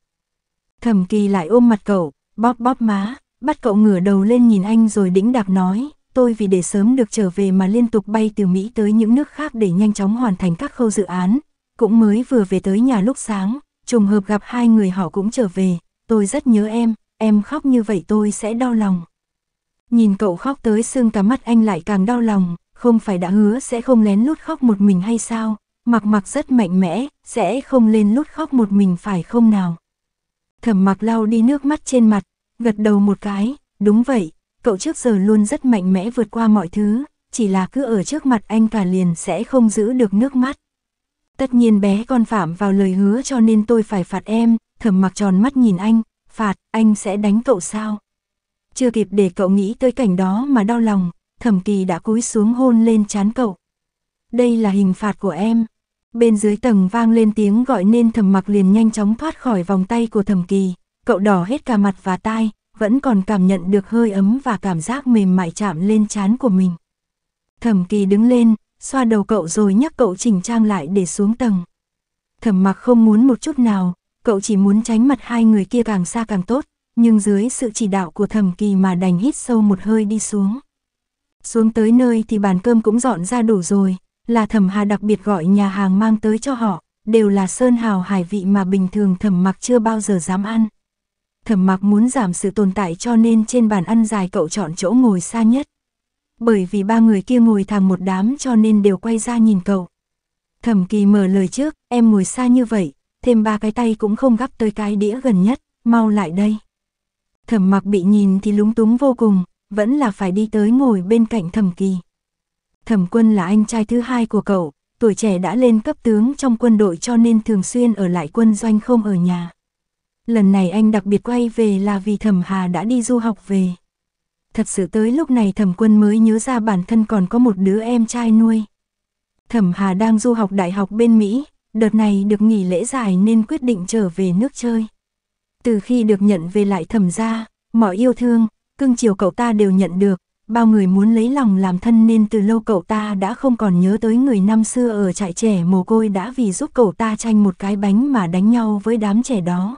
Thầm kỳ lại ôm mặt cậu, bóp bóp má, bắt cậu ngửa đầu lên nhìn anh rồi đĩnh đạc nói, tôi vì để sớm được trở về mà liên tục bay từ Mỹ tới những nước khác để nhanh chóng hoàn thành các khâu dự án, cũng mới vừa về tới nhà lúc sáng, trùng hợp gặp hai người họ cũng trở về, tôi rất nhớ em, em khóc như vậy tôi sẽ đau lòng. Nhìn cậu khóc tới xương cả mắt anh lại càng đau lòng, không phải đã hứa sẽ không lén lút khóc một mình hay sao, mặc mặc rất mạnh mẽ, sẽ không lên lút khóc một mình phải không nào. Thẩm mặc lau đi nước mắt trên mặt, gật đầu một cái, đúng vậy, cậu trước giờ luôn rất mạnh mẽ vượt qua mọi thứ, chỉ là cứ ở trước mặt anh cả liền sẽ không giữ được nước mắt. Tất nhiên bé con phạm vào lời hứa cho nên tôi phải phạt em, thẩm mặc tròn mắt nhìn anh, Phạt, anh sẽ đánh cậu sao? Chưa kịp để cậu nghĩ tới cảnh đó mà đau lòng, thẩm kỳ đã cúi xuống hôn lên chán cậu. Đây là hình phạt của em. Bên dưới tầng vang lên tiếng gọi nên thẩm mặc liền nhanh chóng thoát khỏi vòng tay của thẩm kỳ. Cậu đỏ hết cả mặt và tai, vẫn còn cảm nhận được hơi ấm và cảm giác mềm mại chạm lên chán của mình. Thẩm kỳ đứng lên, xoa đầu cậu rồi nhắc cậu chỉnh trang lại để xuống tầng. Thẩm mặc không muốn một chút nào, cậu chỉ muốn tránh mặt hai người kia càng xa càng tốt, nhưng dưới sự chỉ đạo của thẩm kỳ mà đành hít sâu một hơi đi xuống. Xuống tới nơi thì bàn cơm cũng dọn ra đủ rồi, là thẩm hà đặc biệt gọi nhà hàng mang tới cho họ, đều là sơn hào hải vị mà bình thường thẩm mặc chưa bao giờ dám ăn. Thẩm mặc muốn giảm sự tồn tại cho nên trên bàn ăn dài cậu chọn chỗ ngồi xa nhất. Bởi vì ba người kia ngồi thẳng một đám cho nên đều quay ra nhìn cậu. Thẩm kỳ mở lời trước, em ngồi xa như vậy, thêm ba cái tay cũng không gắp tới cái đĩa gần nhất, mau lại đây. Thẩm mặc bị nhìn thì lúng túng vô cùng, vẫn là phải đi tới ngồi bên cạnh thẩm kỳ. Thẩm quân là anh trai thứ hai của cậu, tuổi trẻ đã lên cấp tướng trong quân đội cho nên thường xuyên ở lại quân doanh không ở nhà. Lần này anh đặc biệt quay về là vì thẩm hà đã đi du học về. Thật sự tới lúc này thẩm quân mới nhớ ra bản thân còn có một đứa em trai nuôi. Thẩm Hà đang du học đại học bên Mỹ, Đợt này được nghỉ lễ dài nên quyết định trở về nước chơi. Từ khi được nhận về lại thẩm gia, mọi yêu thương, cưng chiều cậu ta đều nhận được, bao người muốn lấy lòng làm thân nên từ lâu cậu ta đã không còn nhớ tới người năm xưa ở trại trẻ mồ côi đã vì giúp cậu ta tranh một cái bánh mà đánh nhau với đám trẻ đó.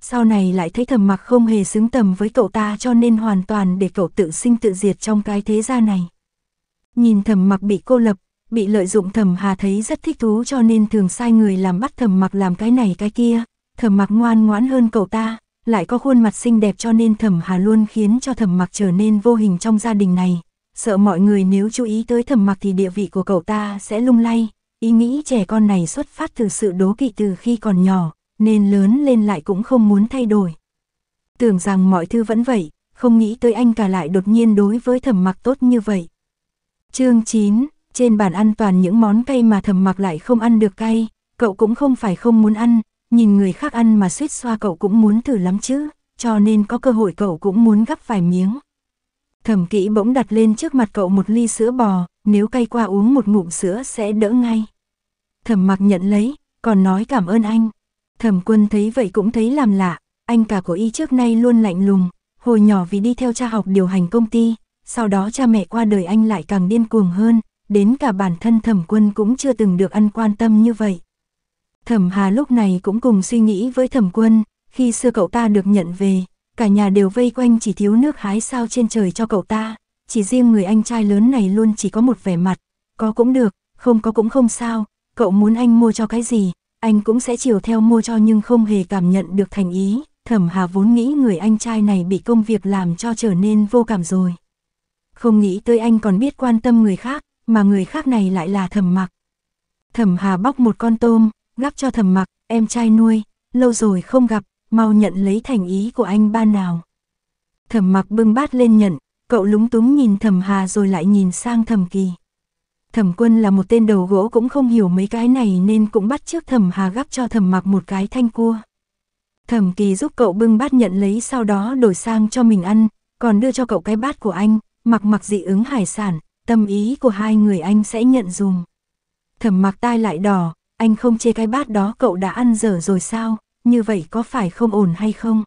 Sau này lại thấy thầm mặc không hề xứng tầm với cậu ta cho nên hoàn toàn để cậu tự sinh tự diệt trong cái thế gia này. Nhìn thầm mặc bị cô lập, bị lợi dụng thẩm hà thấy rất thích thú cho nên thường sai người làm bắt thẩm mặc làm cái này cái kia, thẩm mặc ngoan ngoãn hơn cậu ta, lại có khuôn mặt xinh đẹp cho nên thẩm hà luôn khiến cho thẩm mặc trở nên vô hình trong gia đình này, sợ mọi người nếu chú ý tới thẩm mặc thì địa vị của cậu ta sẽ lung lay, ý nghĩ trẻ con này xuất phát từ sự đố kỵ từ khi còn nhỏ, nên lớn lên lại cũng không muốn thay đổi. Tưởng rằng mọi thứ vẫn vậy, không nghĩ tới anh cả lại đột nhiên đối với thẩm mặc tốt như vậy. Chương 9 trên bàn ăn toàn những món cay mà thầm mặc lại không ăn được cay, cậu cũng không phải không muốn ăn, nhìn người khác ăn mà suýt xoa cậu cũng muốn thử lắm chứ, cho nên có cơ hội cậu cũng muốn gắp vài miếng. Thẩm kỹ bỗng đặt lên trước mặt cậu một ly sữa bò, nếu cay qua uống một ngụm sữa sẽ đỡ ngay. Thẩm mặc nhận lấy, còn nói cảm ơn anh. Thẩm quân thấy vậy cũng thấy làm lạ, anh cả của y trước nay luôn lạnh lùng, hồi nhỏ vì đi theo cha học điều hành công ty, sau đó cha mẹ qua đời anh lại càng điên cuồng hơn, đến cả bản thân thẩm quân cũng chưa từng được ăn quan tâm như vậy. Thẩm Hà lúc này cũng cùng suy nghĩ với thẩm quân, khi xưa cậu ta được nhận về, cả nhà đều vây quanh chỉ thiếu nước hái sao trên trời cho cậu ta, chỉ riêng người anh trai lớn này luôn chỉ có một vẻ mặt, có cũng được, không có cũng không sao, cậu muốn anh mua cho cái gì, anh cũng sẽ chiều theo mua cho nhưng không hề cảm nhận được thành ý, thẩm hà vốn nghĩ người anh trai này bị công việc làm cho trở nên vô cảm rồi. Không nghĩ tới anh còn biết quan tâm người khác, mà người khác này lại là thẩm mặc. Thẩm hà bóc một con tôm, gắp cho thẩm mặc, em trai nuôi, lâu rồi không gặp, mau nhận lấy thành ý của anh ba nào. Thẩm mặc bưng bát lên nhận, cậu lúng túng nhìn thẩm hà rồi lại nhìn sang thẩm kỳ. Thẩm quân là một tên đầu gỗ cũng không hiểu mấy cái này nên cũng bắt trước thẩm hà gắp cho thẩm mặc một cái thanh cua. Thẩm kỳ giúp cậu bưng bát nhận lấy sau đó đổi sang cho mình ăn, còn đưa cho cậu cái bát của anh, mặc mặc dị ứng hải sản, tâm ý của hai người anh sẽ nhận dùm. Thẩm mặc tai lại đỏ, anh không chê cái bát đó cậu đã ăn dở rồi sao, như vậy có phải không ổn hay không?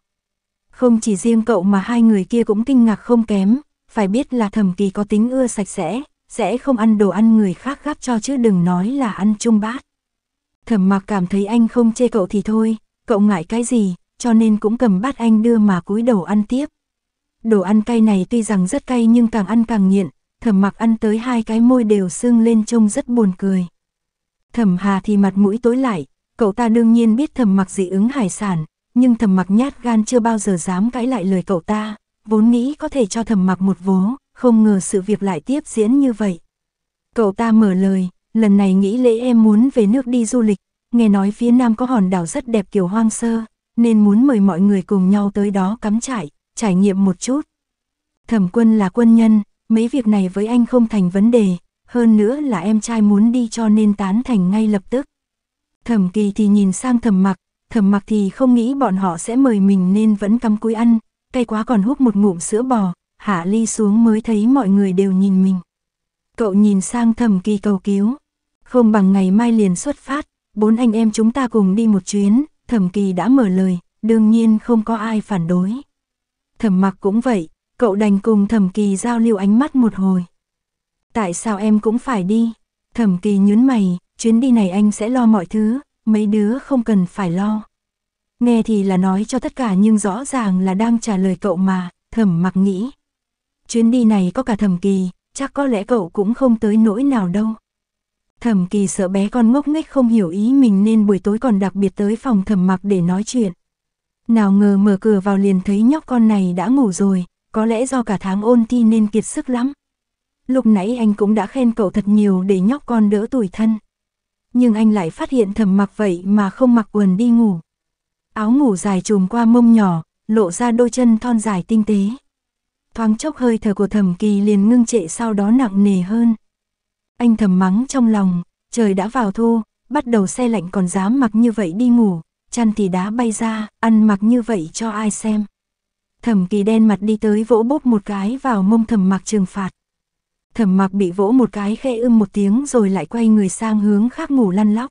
Không chỉ riêng cậu mà hai người kia cũng kinh ngạc không kém, phải biết là thẩm kỳ có tính ưa sạch sẽ, sẽ không ăn đồ ăn người khác gắp cho chứ đừng nói là ăn chung bát. Thẩm mặc cảm thấy anh không chê cậu thì thôi, cậu ngại cái gì, cho nên cũng cầm bát anh đưa mà cúi đầu ăn tiếp. Đồ ăn cay này tuy rằng rất cay nhưng càng ăn càng nghiện, thẩm mặc ăn tới hai cái môi đều sưng lên trông rất buồn cười. Thẩm hà thì mặt mũi tối lại, cậu ta đương nhiên biết thẩm mặc dị ứng hải sản, nhưng thẩm mặc nhát gan chưa bao giờ dám cãi lại lời cậu ta, vốn nghĩ có thể cho thẩm mặc một vố, không ngờ sự việc lại tiếp diễn như vậy. Cậu ta mở lời, lần này nghĩ lễ em muốn về nước đi du lịch, nghe nói phía nam có hòn đảo rất đẹp kiểu hoang sơ, nên muốn mời mọi người cùng nhau tới đó cắm trại, trải nghiệm một chút. Thẩm quân là quân nhân, Mấy việc này với anh không thành vấn đề, hơn nữa là em trai muốn đi cho nên tán thành ngay lập tức. Thẩm kỳ thì nhìn sang thẩm mặc, thẩm mặc thì không nghĩ bọn họ sẽ mời mình nên vẫn cắm cúi ăn, cay quá còn hút một ngụm sữa bò, hạ ly xuống mới thấy mọi người đều nhìn mình. Cậu nhìn sang thẩm kỳ cầu cứu, không bằng ngày mai liền xuất phát, bốn anh em chúng ta cùng đi một chuyến, thẩm kỳ đã mở lời, đương nhiên không có ai phản đối. Thẩm mặc cũng vậy, Cậu đành cùng thẩm kỳ giao lưu ánh mắt một hồi. Tại sao em cũng phải đi? Thẩm kỳ nhún mày, chuyến đi này anh sẽ lo mọi thứ, mấy đứa không cần phải lo. Nghe thì là nói cho tất cả nhưng rõ ràng là đang trả lời cậu mà, thẩm mặc nghĩ. Chuyến đi này có cả thẩm kỳ, chắc có lẽ cậu cũng không tới nỗi nào đâu. Thẩm kỳ sợ bé con ngốc nghếch không hiểu ý mình nên buổi tối còn đặc biệt tới phòng thẩm mặc để nói chuyện. Nào ngờ mở cửa vào liền thấy nhóc con này đã ngủ rồi, có lẽ do cả tháng ôn thi nên kiệt sức lắm. Lúc nãy anh cũng đã khen cậu thật nhiều để nhóc con đỡ tuổi thân. Nhưng anh lại phát hiện thầm mặc vậy mà không mặc quần đi ngủ. Áo ngủ dài trùm qua mông nhỏ, lộ ra đôi chân thon dài tinh tế. Thoáng chốc hơi thở của thầm kỳ liền ngưng trệ sau đó nặng nề hơn. Anh thầm mắng trong lòng, trời đã vào thu, bắt đầu xe lạnh còn dám mặc như vậy đi ngủ, chăn thì đá bay ra, ăn mặc như vậy cho ai xem. Thẩm kỳ đen mặt đi tới vỗ bóp một cái vào mông thẩm mặc trừng phạt. Thẩm mặc bị vỗ một cái khẽ ưm một tiếng rồi lại quay người sang hướng khác ngủ lăn lóc.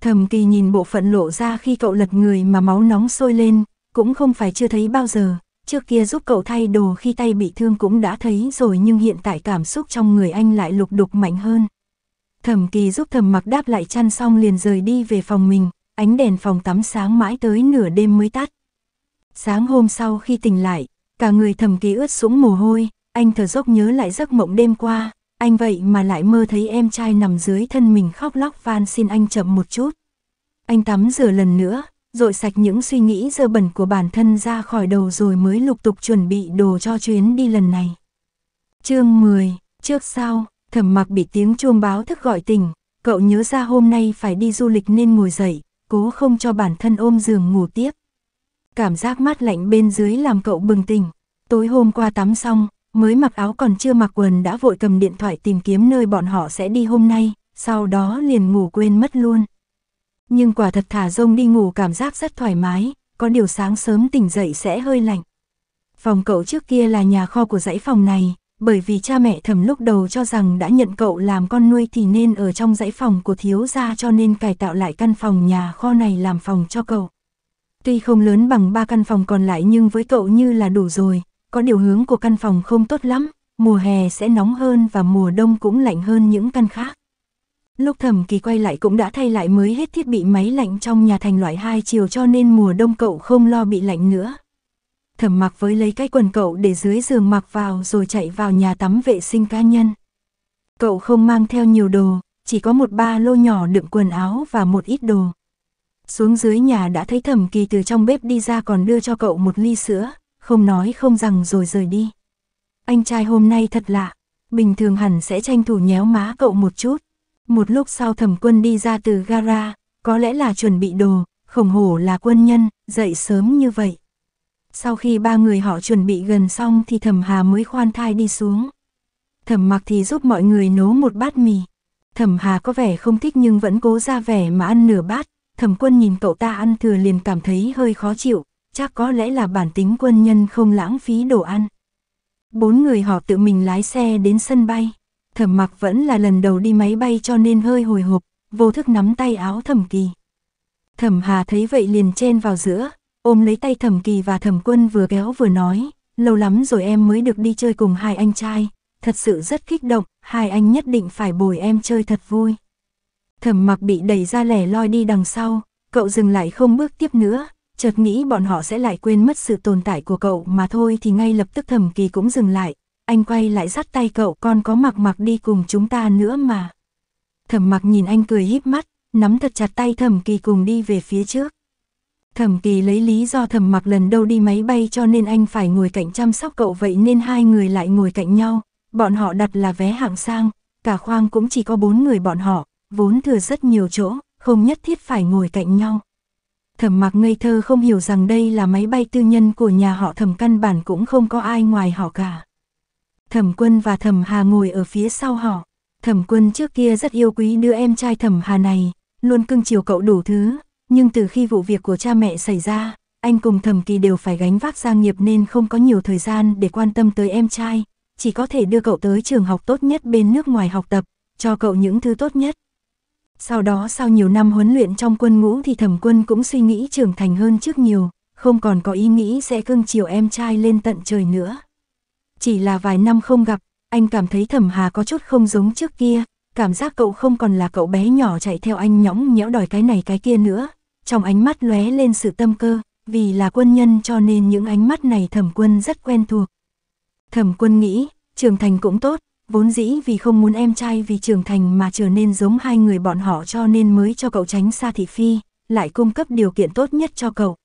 Thẩm kỳ nhìn bộ phận lộ ra khi cậu lật người mà máu nóng sôi lên, cũng không phải chưa thấy bao giờ. Trước kia giúp cậu thay đồ khi tay bị thương cũng đã thấy rồi nhưng hiện tại cảm xúc trong người anh lại lục đục mạnh hơn. Thẩm kỳ giúp thẩm mặc đáp lại chăn xong liền rời đi về phòng mình, ánh đèn phòng tắm sáng mãi tới nửa đêm mới tắt. Sáng hôm sau khi tỉnh lại, cả người thầm ký ướt sũng mồ hôi, anh thở dốc nhớ lại giấc mộng đêm qua, anh vậy mà lại mơ thấy em trai nằm dưới thân mình khóc lóc van xin anh chậm một chút. Anh tắm rửa lần nữa, rồi sạch những suy nghĩ dơ bẩn của bản thân ra khỏi đầu rồi mới lục tục chuẩn bị đồ cho chuyến đi lần này. Chương 10, trước sau, thẩm mặc bị tiếng chuông báo thức gọi tỉnh, cậu nhớ ra hôm nay phải đi du lịch nên ngồi dậy, cố không cho bản thân ôm giường ngủ tiếp cảm giác mát lạnh bên dưới làm cậu bừng tỉnh. Tối hôm qua tắm xong, mới mặc áo còn chưa mặc quần đã vội cầm điện thoại tìm kiếm nơi bọn họ sẽ đi hôm nay, sau đó liền ngủ quên mất luôn. Nhưng quả thật thả rông đi ngủ cảm giác rất thoải mái, có điều sáng sớm tỉnh dậy sẽ hơi lạnh. Phòng cậu trước kia là nhà kho của dãy phòng này, bởi vì cha mẹ thầm lúc đầu cho rằng đã nhận cậu làm con nuôi thì nên ở trong dãy phòng của thiếu gia cho nên cải tạo lại căn phòng nhà kho này làm phòng cho cậu. Tuy không lớn bằng ba căn phòng còn lại nhưng với cậu như là đủ rồi, có điều hướng của căn phòng không tốt lắm, mùa hè sẽ nóng hơn và mùa đông cũng lạnh hơn những căn khác. Lúc thẩm kỳ quay lại cũng đã thay lại mới hết thiết bị máy lạnh trong nhà thành loại hai chiều cho nên mùa đông cậu không lo bị lạnh nữa. Thẩm mặc với lấy cái quần cậu để dưới giường mặc vào rồi chạy vào nhà tắm vệ sinh cá nhân. Cậu không mang theo nhiều đồ, chỉ có một ba lô nhỏ đựng quần áo và một ít đồ xuống dưới nhà đã thấy thẩm kỳ từ trong bếp đi ra còn đưa cho cậu một ly sữa, không nói không rằng rồi rời đi. Anh trai hôm nay thật lạ, bình thường hẳn sẽ tranh thủ nhéo má cậu một chút. Một lúc sau thẩm quân đi ra từ gara, có lẽ là chuẩn bị đồ, khổng hổ là quân nhân, dậy sớm như vậy. Sau khi ba người họ chuẩn bị gần xong thì thẩm hà mới khoan thai đi xuống. Thẩm mặc thì giúp mọi người nấu một bát mì. Thẩm hà có vẻ không thích nhưng vẫn cố ra vẻ mà ăn nửa bát, thẩm quân nhìn cậu ta ăn thừa liền cảm thấy hơi khó chịu, chắc có lẽ là bản tính quân nhân không lãng phí đồ ăn. Bốn người họ tự mình lái xe đến sân bay, thẩm mặc vẫn là lần đầu đi máy bay cho nên hơi hồi hộp, vô thức nắm tay áo thẩm kỳ. Thẩm hà thấy vậy liền chen vào giữa, ôm lấy tay thẩm kỳ và thẩm quân vừa kéo vừa nói, lâu lắm rồi em mới được đi chơi cùng hai anh trai, thật sự rất kích động, hai anh nhất định phải bồi em chơi thật vui thẩm mặc bị đẩy ra lẻ loi đi đằng sau, cậu dừng lại không bước tiếp nữa, chợt nghĩ bọn họ sẽ lại quên mất sự tồn tại của cậu mà thôi thì ngay lập tức thẩm kỳ cũng dừng lại, anh quay lại dắt tay cậu còn có mặc mặc đi cùng chúng ta nữa mà. Thẩm mặc nhìn anh cười híp mắt, nắm thật chặt tay thẩm kỳ cùng đi về phía trước. Thẩm kỳ lấy lý do thẩm mặc lần đầu đi máy bay cho nên anh phải ngồi cạnh chăm sóc cậu vậy nên hai người lại ngồi cạnh nhau, bọn họ đặt là vé hạng sang, cả khoang cũng chỉ có bốn người bọn họ, vốn thừa rất nhiều chỗ, không nhất thiết phải ngồi cạnh nhau. Thẩm mặc ngây thơ không hiểu rằng đây là máy bay tư nhân của nhà họ thẩm căn bản cũng không có ai ngoài họ cả. Thẩm quân và thẩm hà ngồi ở phía sau họ. Thẩm quân trước kia rất yêu quý đứa em trai thẩm hà này, luôn cưng chiều cậu đủ thứ, nhưng từ khi vụ việc của cha mẹ xảy ra, anh cùng thẩm kỳ đều phải gánh vác gia nghiệp nên không có nhiều thời gian để quan tâm tới em trai, chỉ có thể đưa cậu tới trường học tốt nhất bên nước ngoài học tập, cho cậu những thứ tốt nhất. Sau đó sau nhiều năm huấn luyện trong quân ngũ thì thẩm quân cũng suy nghĩ trưởng thành hơn trước nhiều, không còn có ý nghĩ sẽ cưng chiều em trai lên tận trời nữa. Chỉ là vài năm không gặp, anh cảm thấy thẩm hà có chút không giống trước kia, cảm giác cậu không còn là cậu bé nhỏ chạy theo anh nhõng nhẽo đòi cái này cái kia nữa. Trong ánh mắt lóe lên sự tâm cơ, vì là quân nhân cho nên những ánh mắt này thẩm quân rất quen thuộc. Thẩm quân nghĩ, trưởng thành cũng tốt, vốn dĩ vì không muốn em trai vì trưởng thành mà trở nên giống hai người bọn họ cho nên mới cho cậu tránh xa thị phi, lại cung cấp điều kiện tốt nhất cho cậu.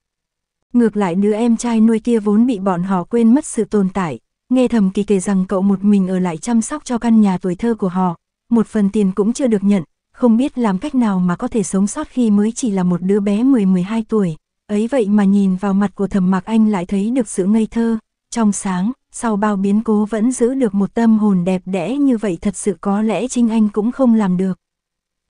Ngược lại đứa em trai nuôi kia vốn bị bọn họ quên mất sự tồn tại, nghe thầm kỳ kể rằng cậu một mình ở lại chăm sóc cho căn nhà tuổi thơ của họ, một phần tiền cũng chưa được nhận, không biết làm cách nào mà có thể sống sót khi mới chỉ là một đứa bé 10-12 tuổi, ấy vậy mà nhìn vào mặt của thầm mặc anh lại thấy được sự ngây thơ, trong sáng, sau bao biến cố vẫn giữ được một tâm hồn đẹp đẽ như vậy thật sự có lẽ Trinh Anh cũng không làm được.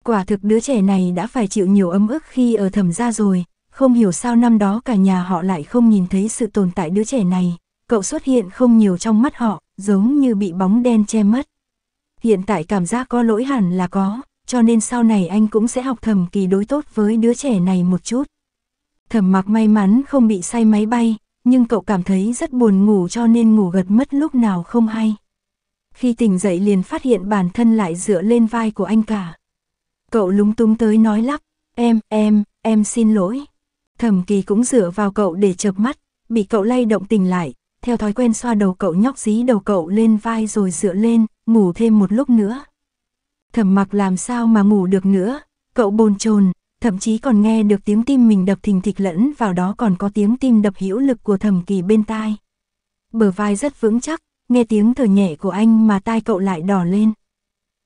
Quả thực đứa trẻ này đã phải chịu nhiều ấm ức khi ở thẩm gia rồi, không hiểu sao năm đó cả nhà họ lại không nhìn thấy sự tồn tại đứa trẻ này, cậu xuất hiện không nhiều trong mắt họ, giống như bị bóng đen che mất. Hiện tại cảm giác có lỗi hẳn là có, cho nên sau này anh cũng sẽ học thầm kỳ đối tốt với đứa trẻ này một chút. Thẩm mặc may mắn không bị say máy bay, nhưng cậu cảm thấy rất buồn ngủ cho nên ngủ gật mất lúc nào không hay. Khi tỉnh dậy liền phát hiện bản thân lại dựa lên vai của anh cả. Cậu lúng túng tới nói lắp, em, em, em xin lỗi. Thẩm kỳ cũng dựa vào cậu để chợp mắt, bị cậu lay động tình lại, theo thói quen xoa đầu cậu nhóc dí đầu cậu lên vai rồi dựa lên, ngủ thêm một lúc nữa. Thẩm mặc làm sao mà ngủ được nữa, cậu bồn chồn thậm chí còn nghe được tiếng tim mình đập thình thịch lẫn vào đó còn có tiếng tim đập hữu lực của thẩm kỳ bên tai. Bờ vai rất vững chắc, nghe tiếng thở nhẹ của anh mà tai cậu lại đỏ lên.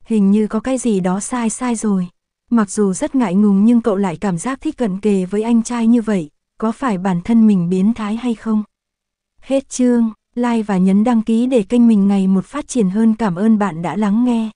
Hình như có cái gì đó sai sai rồi. Mặc dù rất ngại ngùng nhưng cậu lại cảm giác thích cận kề với anh trai như vậy, có phải bản thân mình biến thái hay không? Hết chương, like và nhấn đăng ký để kênh mình ngày một phát triển hơn cảm ơn bạn đã lắng nghe.